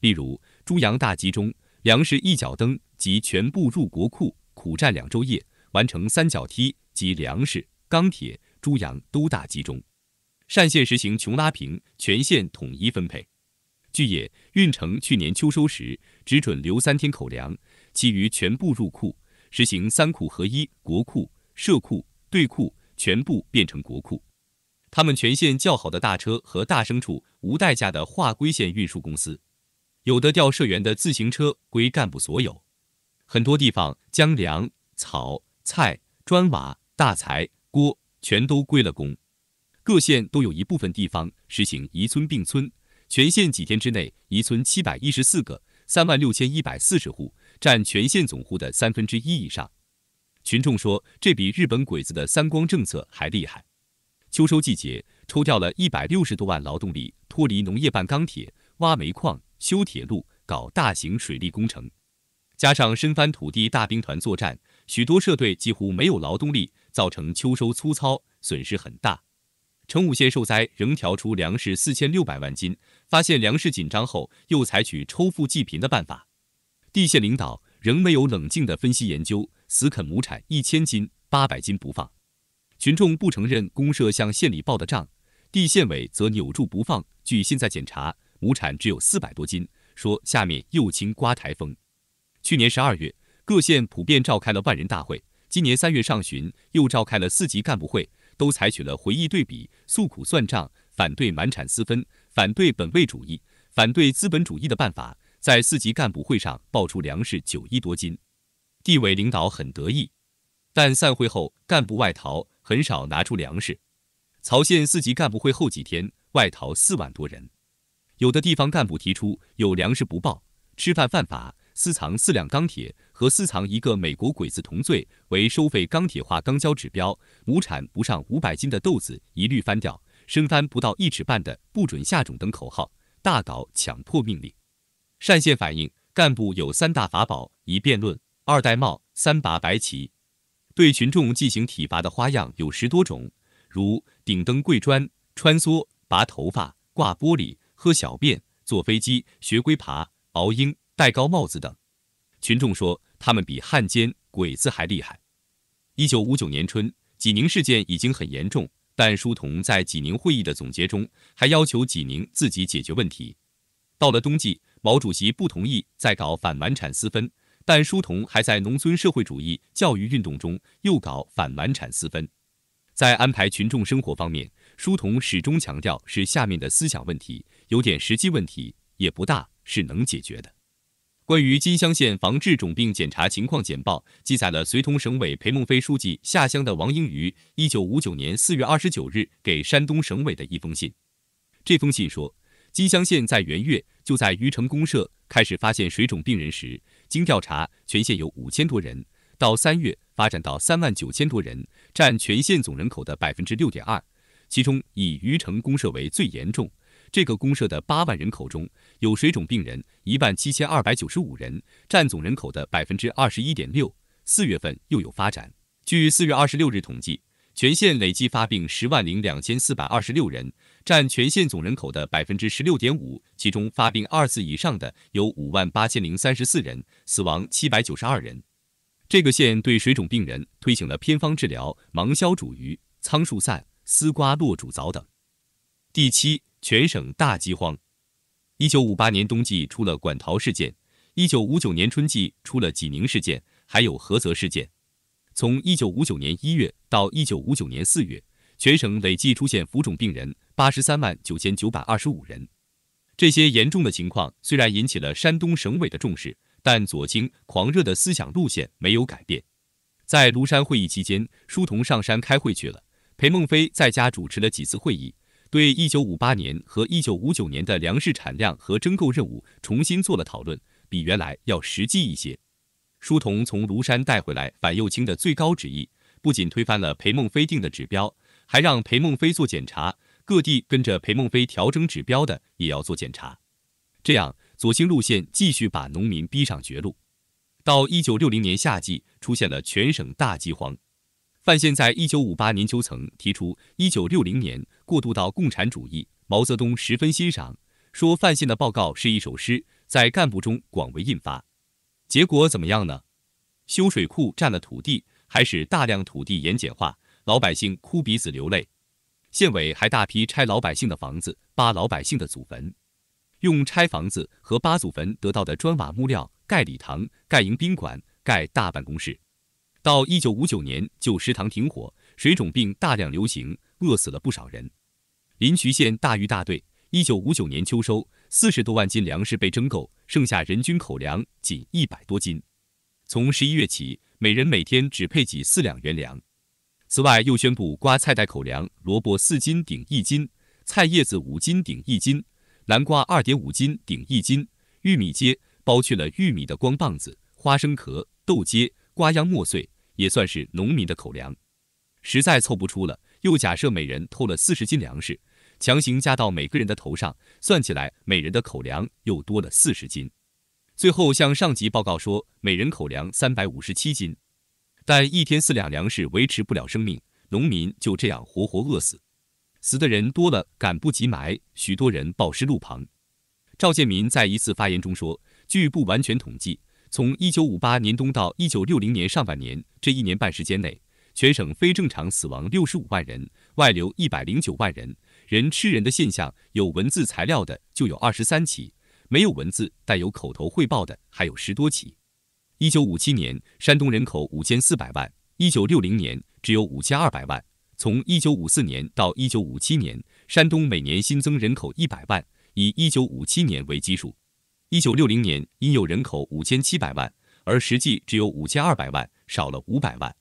例如，猪羊大集中，粮食一脚蹬及全部入国库；苦战两昼夜，完成三角梯及粮食、钢铁、猪羊都大集中。单县实行穷拉平，全县统一分配。据也，运城去年秋收时，只准留三天口粮，其余全部入库，实行三库合一：国库、社库、对库。全部变成国库，他们全县较好的大车和大牲畜无代价的划归县运输公司，有的调社员的自行车归干部所有，很多地方将粮草菜砖瓦大材锅全都归了公，各县都有一部分地方实行移村并村，全县几天之内移村七百一十四个，三万六千一百四十户，占全县总户的三分之一以上。群众说，这比日本鬼子的三光政策还厉害。秋收季节，抽调了一百六十多万劳动力脱离农业办钢铁、挖煤矿、修铁路、搞大型水利工程，加上深翻土地大兵团作战，许多社队几乎没有劳动力，造成秋收粗糙，损失很大。成武县受灾，仍调出粮食四千六百万斤。发现粮食紧张后，又采取抽富济贫的办法。地县领导仍没有冷静地分析研究。死啃亩产一千斤、八百斤不放，群众不承认公社向县里报的账，地县委则扭住不放。据现在检查，亩产只有四百多斤，说下面又轻刮台风。去年十二月，各县普遍召开了万人大会，今年三月上旬又召开了四级干部会，都采取了回忆对比、诉苦算账、反对满产私分、反对本位主义、反对资本主义的办法，在四级干部会上爆出粮食九亿多斤。地委领导很得意，但散会后干部外逃，很少拿出粮食。曹县四级干部会后几天，外逃四万多人。有的地方干部提出有粮食不报，吃饭犯法，私藏四辆钢铁和私藏一个美国鬼子同罪。为收费钢铁化钢交指标，亩产不上五百斤的豆子一律翻掉，生翻不到一尺半的不准下种等口号，大搞强迫命令。单县反映干部有三大法宝：一辩论。二戴帽，三拔白旗，对群众进行体罚的花样有十多种，如顶灯、跪砖、穿梭、拔头发、挂玻璃、喝小便、坐飞机、学龟爬、熬鹰、戴高帽子等。群众说，他们比汉奸、鬼子还厉害。一九五九年春，济宁事件已经很严重，但书童在济宁会议的总结中，还要求济宁自己解决问题。到了冬季，毛主席不同意再搞反满产私分。但书童还在农村社会主义教育运动中又搞反瞒产私分，在安排群众生活方面，书童始终强调是下面的思想问题，有点实际问题也不大，是能解决的。关于金乡县防治肿病检查情况简报，记载了随同省委裴孟飞书记下乡的王英于一九五九年四月二十九日给山东省委的一封信。这封信说，金乡县在元月就在于城公社开始发现水肿病人时。经调查，全县有五千多人，到三月发展到三万九千多人，占全县总人口的百分之六点二。其中以虞城公社为最严重，这个公社的八万人口中有水肿病人一万七千二百九十五人，占总人口的百分之二十一点六。四月份又有发展，据四月二十六日统计，全县累计发病十万零两千四百二十六人。占全县总人口的百分之十六点五，其中发病二次以上的有五万八千零三十四人，死亡七百九十二人。这个县对水肿病人推行了偏方治疗，芒硝煮鱼、苍术散、丝瓜络煮枣等。第七，全省大饥荒。一九五八年冬季出了馆陶事件，一九五九年春季出了济宁事件，还有菏泽事件。从一九五九年一月到一九五九年四月，全省累计出现浮肿病人。八十三万九千九百二十五人，这些严重的情况虽然引起了山东省委的重视，但左倾狂热的思想路线没有改变。在庐山会议期间，书同上山开会去了，裴孟飞在家主持了几次会议，对一九五八年和一九五九年的粮食产量和征购任务重新做了讨论，比原来要实际一些。书同从庐山带回来反右倾的最高旨意，不仅推翻了裴孟飞定的指标，还让裴孟飞做检查。各地跟着裴孟飞调整指标的也要做检查，这样左倾路线继续把农民逼上绝路。到一九六零年夏季，出现了全省大饥荒。范县在一九五八年秋曾提出一九六零年过渡到共产主义，毛泽东十分欣赏，说范县的报告是一首诗，在干部中广为印发。结果怎么样呢？修水库占了土地，还使大量土地盐碱化，老百姓哭鼻子流泪。县委还大批拆老百姓的房子，扒老百姓的祖坟，用拆房子和扒祖坟得到的砖瓦木料盖礼堂、盖迎宾馆、盖大办公室。到一九五九年，旧食堂停火，水肿病大量流行，饿死了不少人。临朐县大余大队一九五九年秋收，四十多万斤粮食被征购，剩下人均口粮仅一百多斤。从十一月起，每人每天只配给四两原粮。此外，又宣布瓜菜带口粮，萝卜四斤顶一斤，菜叶子五斤顶一斤，南瓜二点五斤顶一斤，玉米秸剥去了玉米的光棒子、花生壳、豆秸、瓜秧磨碎，也算是农民的口粮。实在凑不出了，又假设每人偷了四十斤粮食，强行加到每个人的头上，算起来，每人的口粮又多了四十斤。最后向上级报告说，每人口粮三百五十七斤。但一天四两粮食维持不了生命，农民就这样活活饿死。死的人多了，赶不及埋，许多人暴尸路旁。赵建民在一次发言中说，据不完全统计，从1958年冬到1960年上半年这一年半时间内，全省非正常死亡65万人，外流109万人。人吃人的现象，有文字材料的就有二十三起，没有文字但有口头汇报的还有十多起。一九五七年，山东人口五千四百万；一九六零年只有五千二百万。从一九五四年到一九五七年，山东每年新增人口一百万。以一九五七年为基数，一九六零年因有人口五千七百万，而实际只有五千二百万，少了五百万。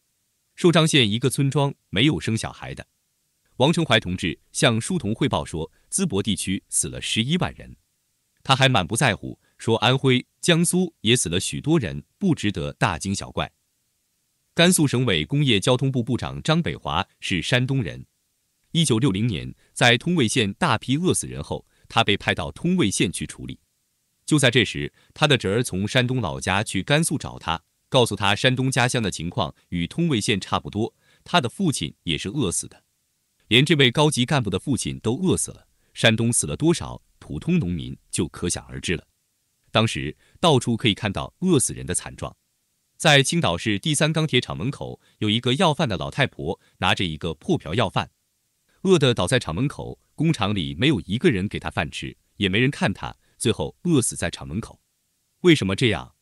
寿张县一个村庄没有生小孩的，王承怀同志向书童汇报说，淄博地区死了十一万人。他还满不在乎说，安徽。江苏也死了许多人，不值得大惊小怪。甘肃省委工业交通部部长张北华是山东人，一九六零年在通渭县大批饿死人后，他被派到通渭县去处理。就在这时，他的侄儿从山东老家去甘肃找他，告诉他山东家乡的情况与通渭县差不多，他的父亲也是饿死的。连这位高级干部的父亲都饿死了，山东死了多少普通农民就可想而知了。当时到处可以看到饿死人的惨状，在青岛市第三钢铁厂门口有一个要饭的老太婆，拿着一个破瓢要饭，饿得倒在厂门口。工厂里没有一个人给她饭吃，也没人看她，最后饿死在厂门口。为什么这样？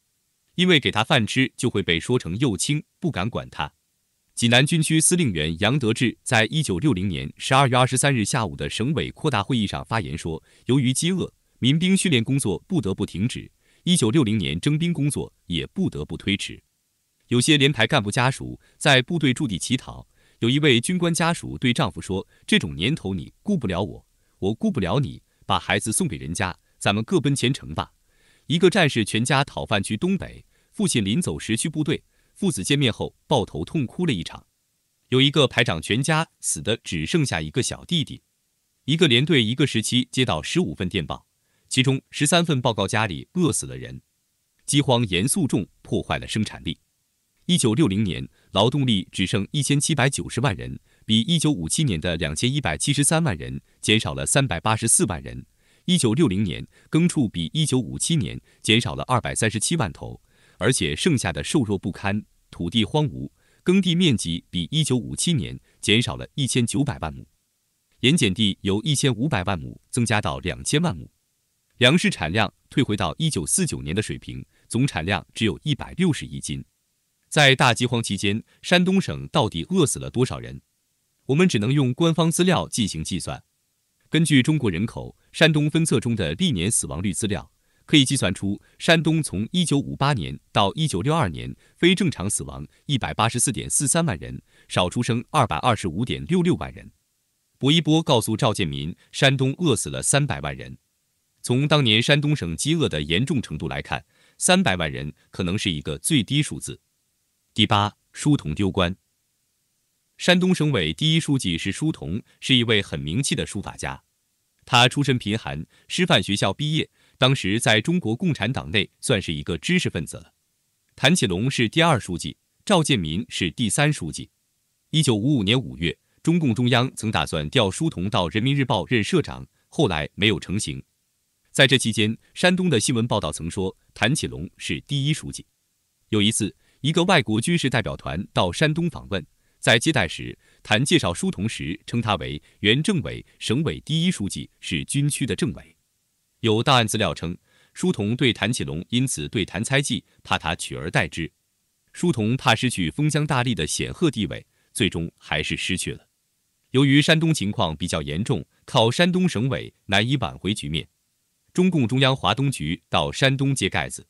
因为给她饭吃就会被说成右倾，不敢管她。济南军区司令员杨德志在一九六零年十二月二十三日下午的省委扩大会议上发言说：“由于饥饿。”民兵训练工作不得不停止，一九六零年征兵工作也不得不推迟。有些连排干部家属在部队驻地乞讨。有一位军官家属对丈夫说：“这种年头，你顾不了我，我顾不了你，把孩子送给人家，咱们各奔前程吧。”一个战士全家讨饭去东北，父亲临走时去部队，父子见面后抱头痛哭了一场。有一个排长全家死的只剩下一个小弟弟。一个连队一个时期接到十五份电报。其中十三份报告家里饿死了人，饥荒严肃重，破坏了生产力。一九六零年劳动力只剩一千七百九十万人，比一九五七年的两千一百七十三万人减少了三百八十四万人。一九六零年耕畜比一九五七年减少了二百三十七万头，而且剩下的瘦弱不堪，土地荒芜，耕地面积比一九五七年减少了一千九百万亩，盐碱地由一千五百万亩增加到两千万亩。粮食产量退回到一九四九年的水平，总产量只有一百六十亿斤。在大饥荒期间，山东省到底饿死了多少人？我们只能用官方资料进行计算。根据中国人口山东分册中的历年死亡率资料，可以计算出山东从一九五八年到一九六二年非正常死亡一百八十四点四三万人，少出生二百二十五点六六万人。薄一波告诉赵建民，山东饿死了三百万人。从当年山东省饥饿的严重程度来看，三百万人可能是一个最低数字。第八，书童丢官。山东省委第一书记是书童，是一位很名气的书法家。他出身贫寒，师范学校毕业，当时在中国共产党内算是一个知识分子了。谭启龙是第二书记，赵建民是第三书记。一九五五年五月，中共中央曾打算调书童到《人民日报》任社长，后来没有成行。在这期间，山东的新闻报道曾说谭启龙是第一书记。有一次，一个外国军事代表团到山东访问，在接待时，谭介绍书童时称他为原政委、省委第一书记，是军区的政委。有档案资料称，书童对谭启龙因此对谭猜忌，怕他取而代之。书童怕失去封疆大吏的显赫地位，最终还是失去了。由于山东情况比较严重，靠山东省委难以挽回局面。中共中央华东局到山东揭盖子，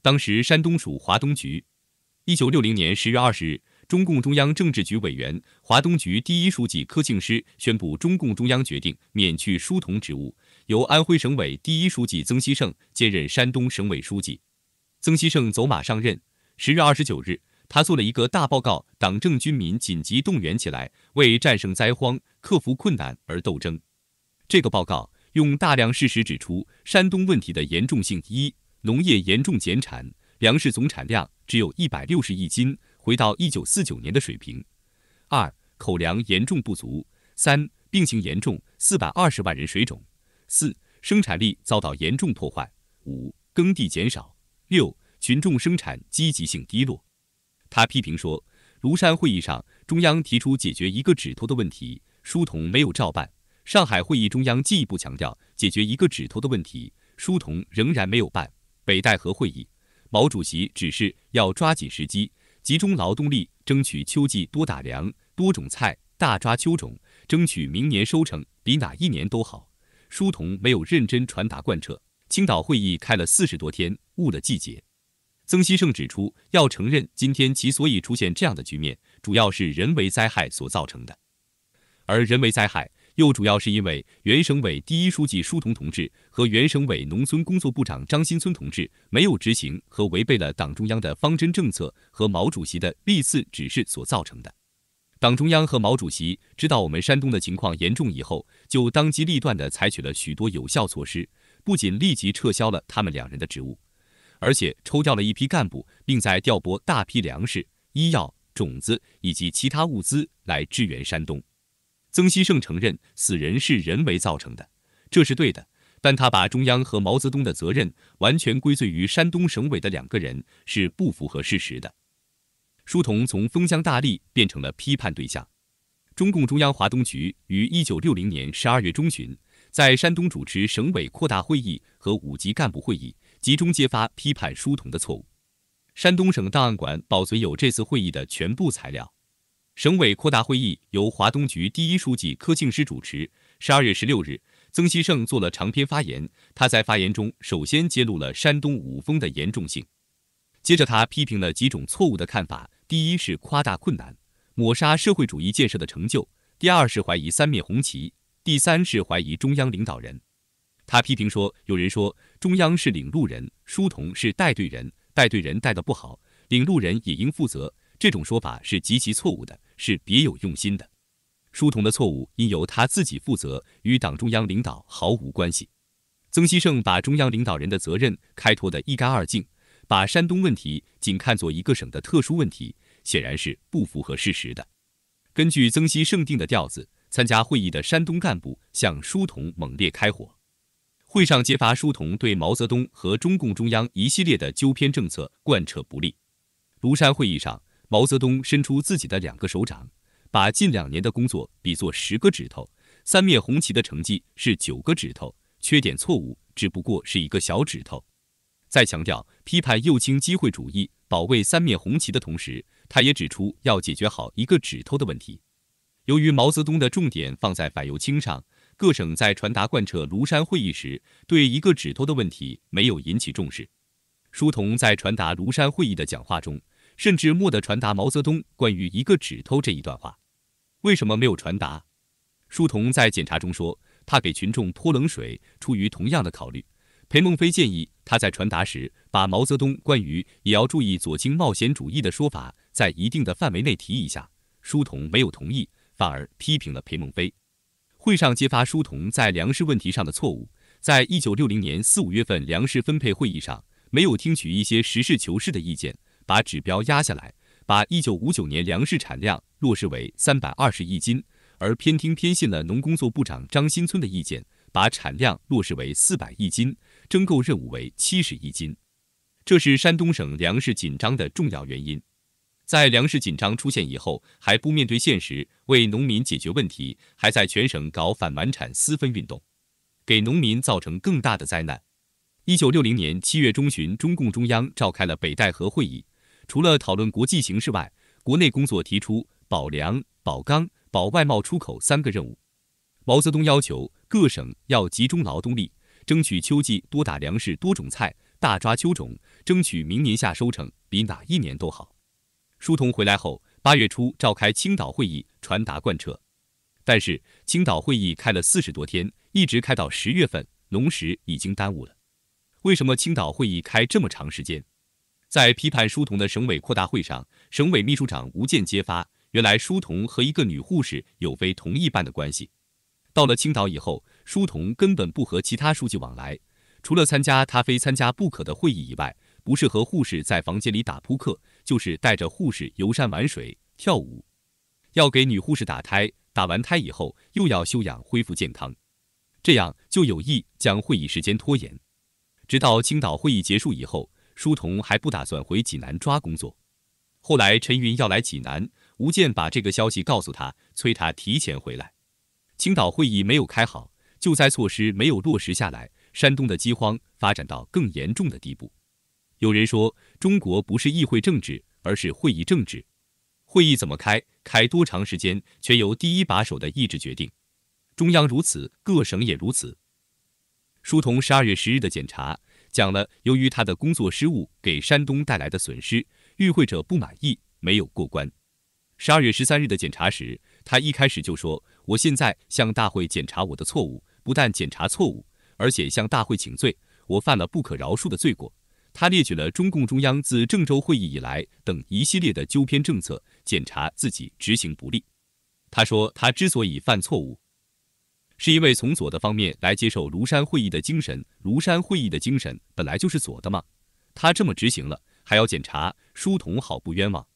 当时山东属华东局。一九六零年十月二十日，中共中央政治局委员、华东局第一书记柯庆施宣布，中共中央决定免去舒同职务，由安徽省委第一书记曾希圣兼任山东省委书记。曾希圣走马上任，十月二十九日，他做了一个大报告，党政军民紧急动员起来，为战胜灾荒、克服困难而斗争。这个报告。用大量事实指出山东问题的严重性：一、农业严重减产，粮食总产量只有一百六十亿斤，回到一九四九年的水平；二、口粮严重不足；三、病情严重，四百二十万人水肿；四、生产力遭到严重破坏；五、耕地减少；六、群众生产积极性低落。他批评说，庐山会议上，中央提出解决一个指头的问题，书童没有照办。上海会议中央进一步强调，解决一个指头的问题，书童仍然没有办。北戴河会议，毛主席指示要抓紧时机，集中劳动力，争取秋季多打粮、多种菜，大抓秋种，争取明年收成比哪一年都好。书童没有认真传达贯彻。青岛会议开了四十多天，误了季节。曾希圣指出，要承认今天其所以出现这样的局面，主要是人为灾害所造成的，而人为灾害。又主要是因为原省委第一书记舒同同志和原省委农村工作部长张新村同志没有执行和违背了党中央的方针政策和毛主席的历次指示所造成的。党中央和毛主席知道我们山东的情况严重以后，就当机立断地采取了许多有效措施，不仅立即撤销了他们两人的职务，而且抽调了一批干部，并在调拨大批粮食、医药、种子以及其他物资来支援山东。曾希圣承认死人是人为造成的，这是对的，但他把中央和毛泽东的责任完全归罪于山东省委的两个人，是不符合事实的。书童从封疆大吏变成了批判对象。中共中央华东局于一九六零年十二月中旬在山东主持省委扩大会议和五级干部会议，集中揭发批判书童的错误。山东省档案馆保存有这次会议的全部材料。省委扩大会议由华东局第一书记柯庆施主持。十二月十六日，曾希圣做了长篇发言。他在发言中首先揭露了山东五风的严重性，接着他批评了几种错误的看法：第一是夸大困难，抹杀社会主义建设的成就；第二是怀疑三面红旗；第三是怀疑中央领导人。他批评说，有人说中央是领路人，书童是带队人，带队人带得不好，领路人也应负责，这种说法是极其错误的。是别有用心的。书童的错误应由他自己负责，与党中央领导毫无关系。曾希圣把中央领导人的责任开脱得一干二净，把山东问题仅看作一个省的特殊问题，显然是不符合事实的。根据曾希圣定的调子，参加会议的山东干部向书童猛烈开火。会上揭发书童对毛泽东和中共中央一系列的纠偏政策贯彻不力。庐山会议上。毛泽东伸出自己的两个手掌，把近两年的工作比作十个指头，三面红旗的成绩是九个指头，缺点错误只不过是一个小指头。在强调批判右倾机会主义、保卫三面红旗的同时，他也指出要解决好一个指头的问题。由于毛泽东的重点放在反右倾上，各省在传达贯彻庐山会议时，对一个指头的问题没有引起重视。书童在传达庐山会议的讲话中。甚至莫得传达毛泽东关于一个指头这一段话，为什么没有传达？书童在检查中说，他给群众泼冷水。出于同样的考虑，裴梦飞建议他在传达时把毛泽东关于也要注意左倾冒险主义的说法，在一定的范围内提一下。书童没有同意，反而批评了裴梦飞。会上揭发书童在粮食问题上的错误，在一九六零年四五月份粮食分配会议上，没有听取一些实事求是的意见。把指标压下来，把一九五九年粮食产量落实为三百二十亿斤，而偏听偏信了农工作部长张新村的意见，把产量落实为四百亿斤，征购任务为七十亿斤。这是山东省粮食紧张的重要原因。在粮食紧张出现以后，还不面对现实，为农民解决问题，还在全省搞反满产私分运动，给农民造成更大的灾难。一九六零年七月中旬，中共中央召开了北戴河会议。除了讨论国际形势外，国内工作提出保粮、保钢、保外贸出口三个任务。毛泽东要求各省要集中劳动力，争取秋季多打粮食、多种菜、大抓秋种，争取明年夏收成比哪一年都好。书童回来后，八月初召开青岛会议，传达贯彻。但是青岛会议开了四十多天，一直开到十月份，农时已经耽误了。为什么青岛会议开这么长时间？在批判书童的省委扩大会上，省委秘书长吴建揭发，原来书童和一个女护士有非同一般的关系。到了青岛以后，书童根本不和其他书记往来，除了参加他非参加不可的会议以外，不是和护士在房间里打扑克，就是带着护士游山玩水、跳舞。要给女护士打胎，打完胎以后又要休养恢复健康，这样就有意将会议时间拖延，直到青岛会议结束以后。书童还不打算回济南抓工作，后来陈云要来济南，吴健把这个消息告诉他，催他提前回来。青岛会议没有开好，救灾措施没有落实下来，山东的饥荒发展到更严重的地步。有人说，中国不是议会政治，而是会议政治。会议怎么开，开多长时间，全由第一把手的意志决定。中央如此，各省也如此。书童十二月十日的检查。讲了，由于他的工作失误给山东带来的损失，与会者不满意，没有过关。十二月十三日的检查时，他一开始就说：“我现在向大会检查我的错误，不但检查错误，而且向大会请罪，我犯了不可饶恕的罪过。”他列举了中共中央自郑州会议以来等一系列的纠偏政策，检查自己执行不力。他说，他之所以犯错误。是因为从左的方面来接受庐山会议的精神，庐山会议的精神本来就是左的嘛。他这么执行了，还要检查，书童好不冤枉。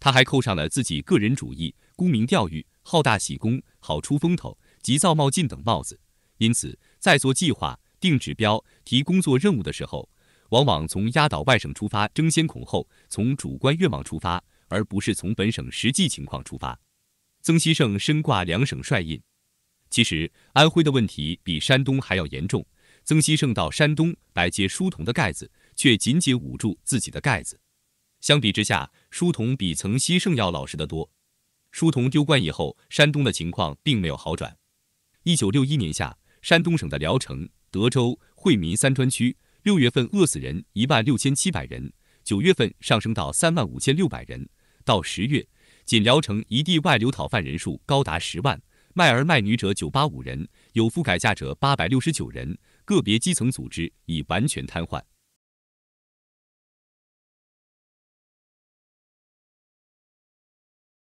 他还扣上了自己个人主义、沽名钓誉、好大喜功、好出风头、急躁冒进等帽子。因此，在做计划、定指标、提工作任务的时候，往往从压倒外省出发，争先恐后，从主观愿望出发，而不是从本省实际情况出发。曾希圣身挂两省帅印。其实安徽的问题比山东还要严重。曾希圣到山东来接书童的盖子，却紧紧捂住自己的盖子。相比之下，书童比曾希圣要老实得多。书童丢官以后，山东的情况并没有好转。一九六一年夏，山东省的聊城、德州、惠民三专区，六月份饿死人一万六千七百人，九月份上升到三万五千六百人，到十月，仅聊城一地外流讨饭人数高达十万。卖儿卖女者九八五人，有覆改嫁者八百六十九人，个别基层组织已完全瘫痪。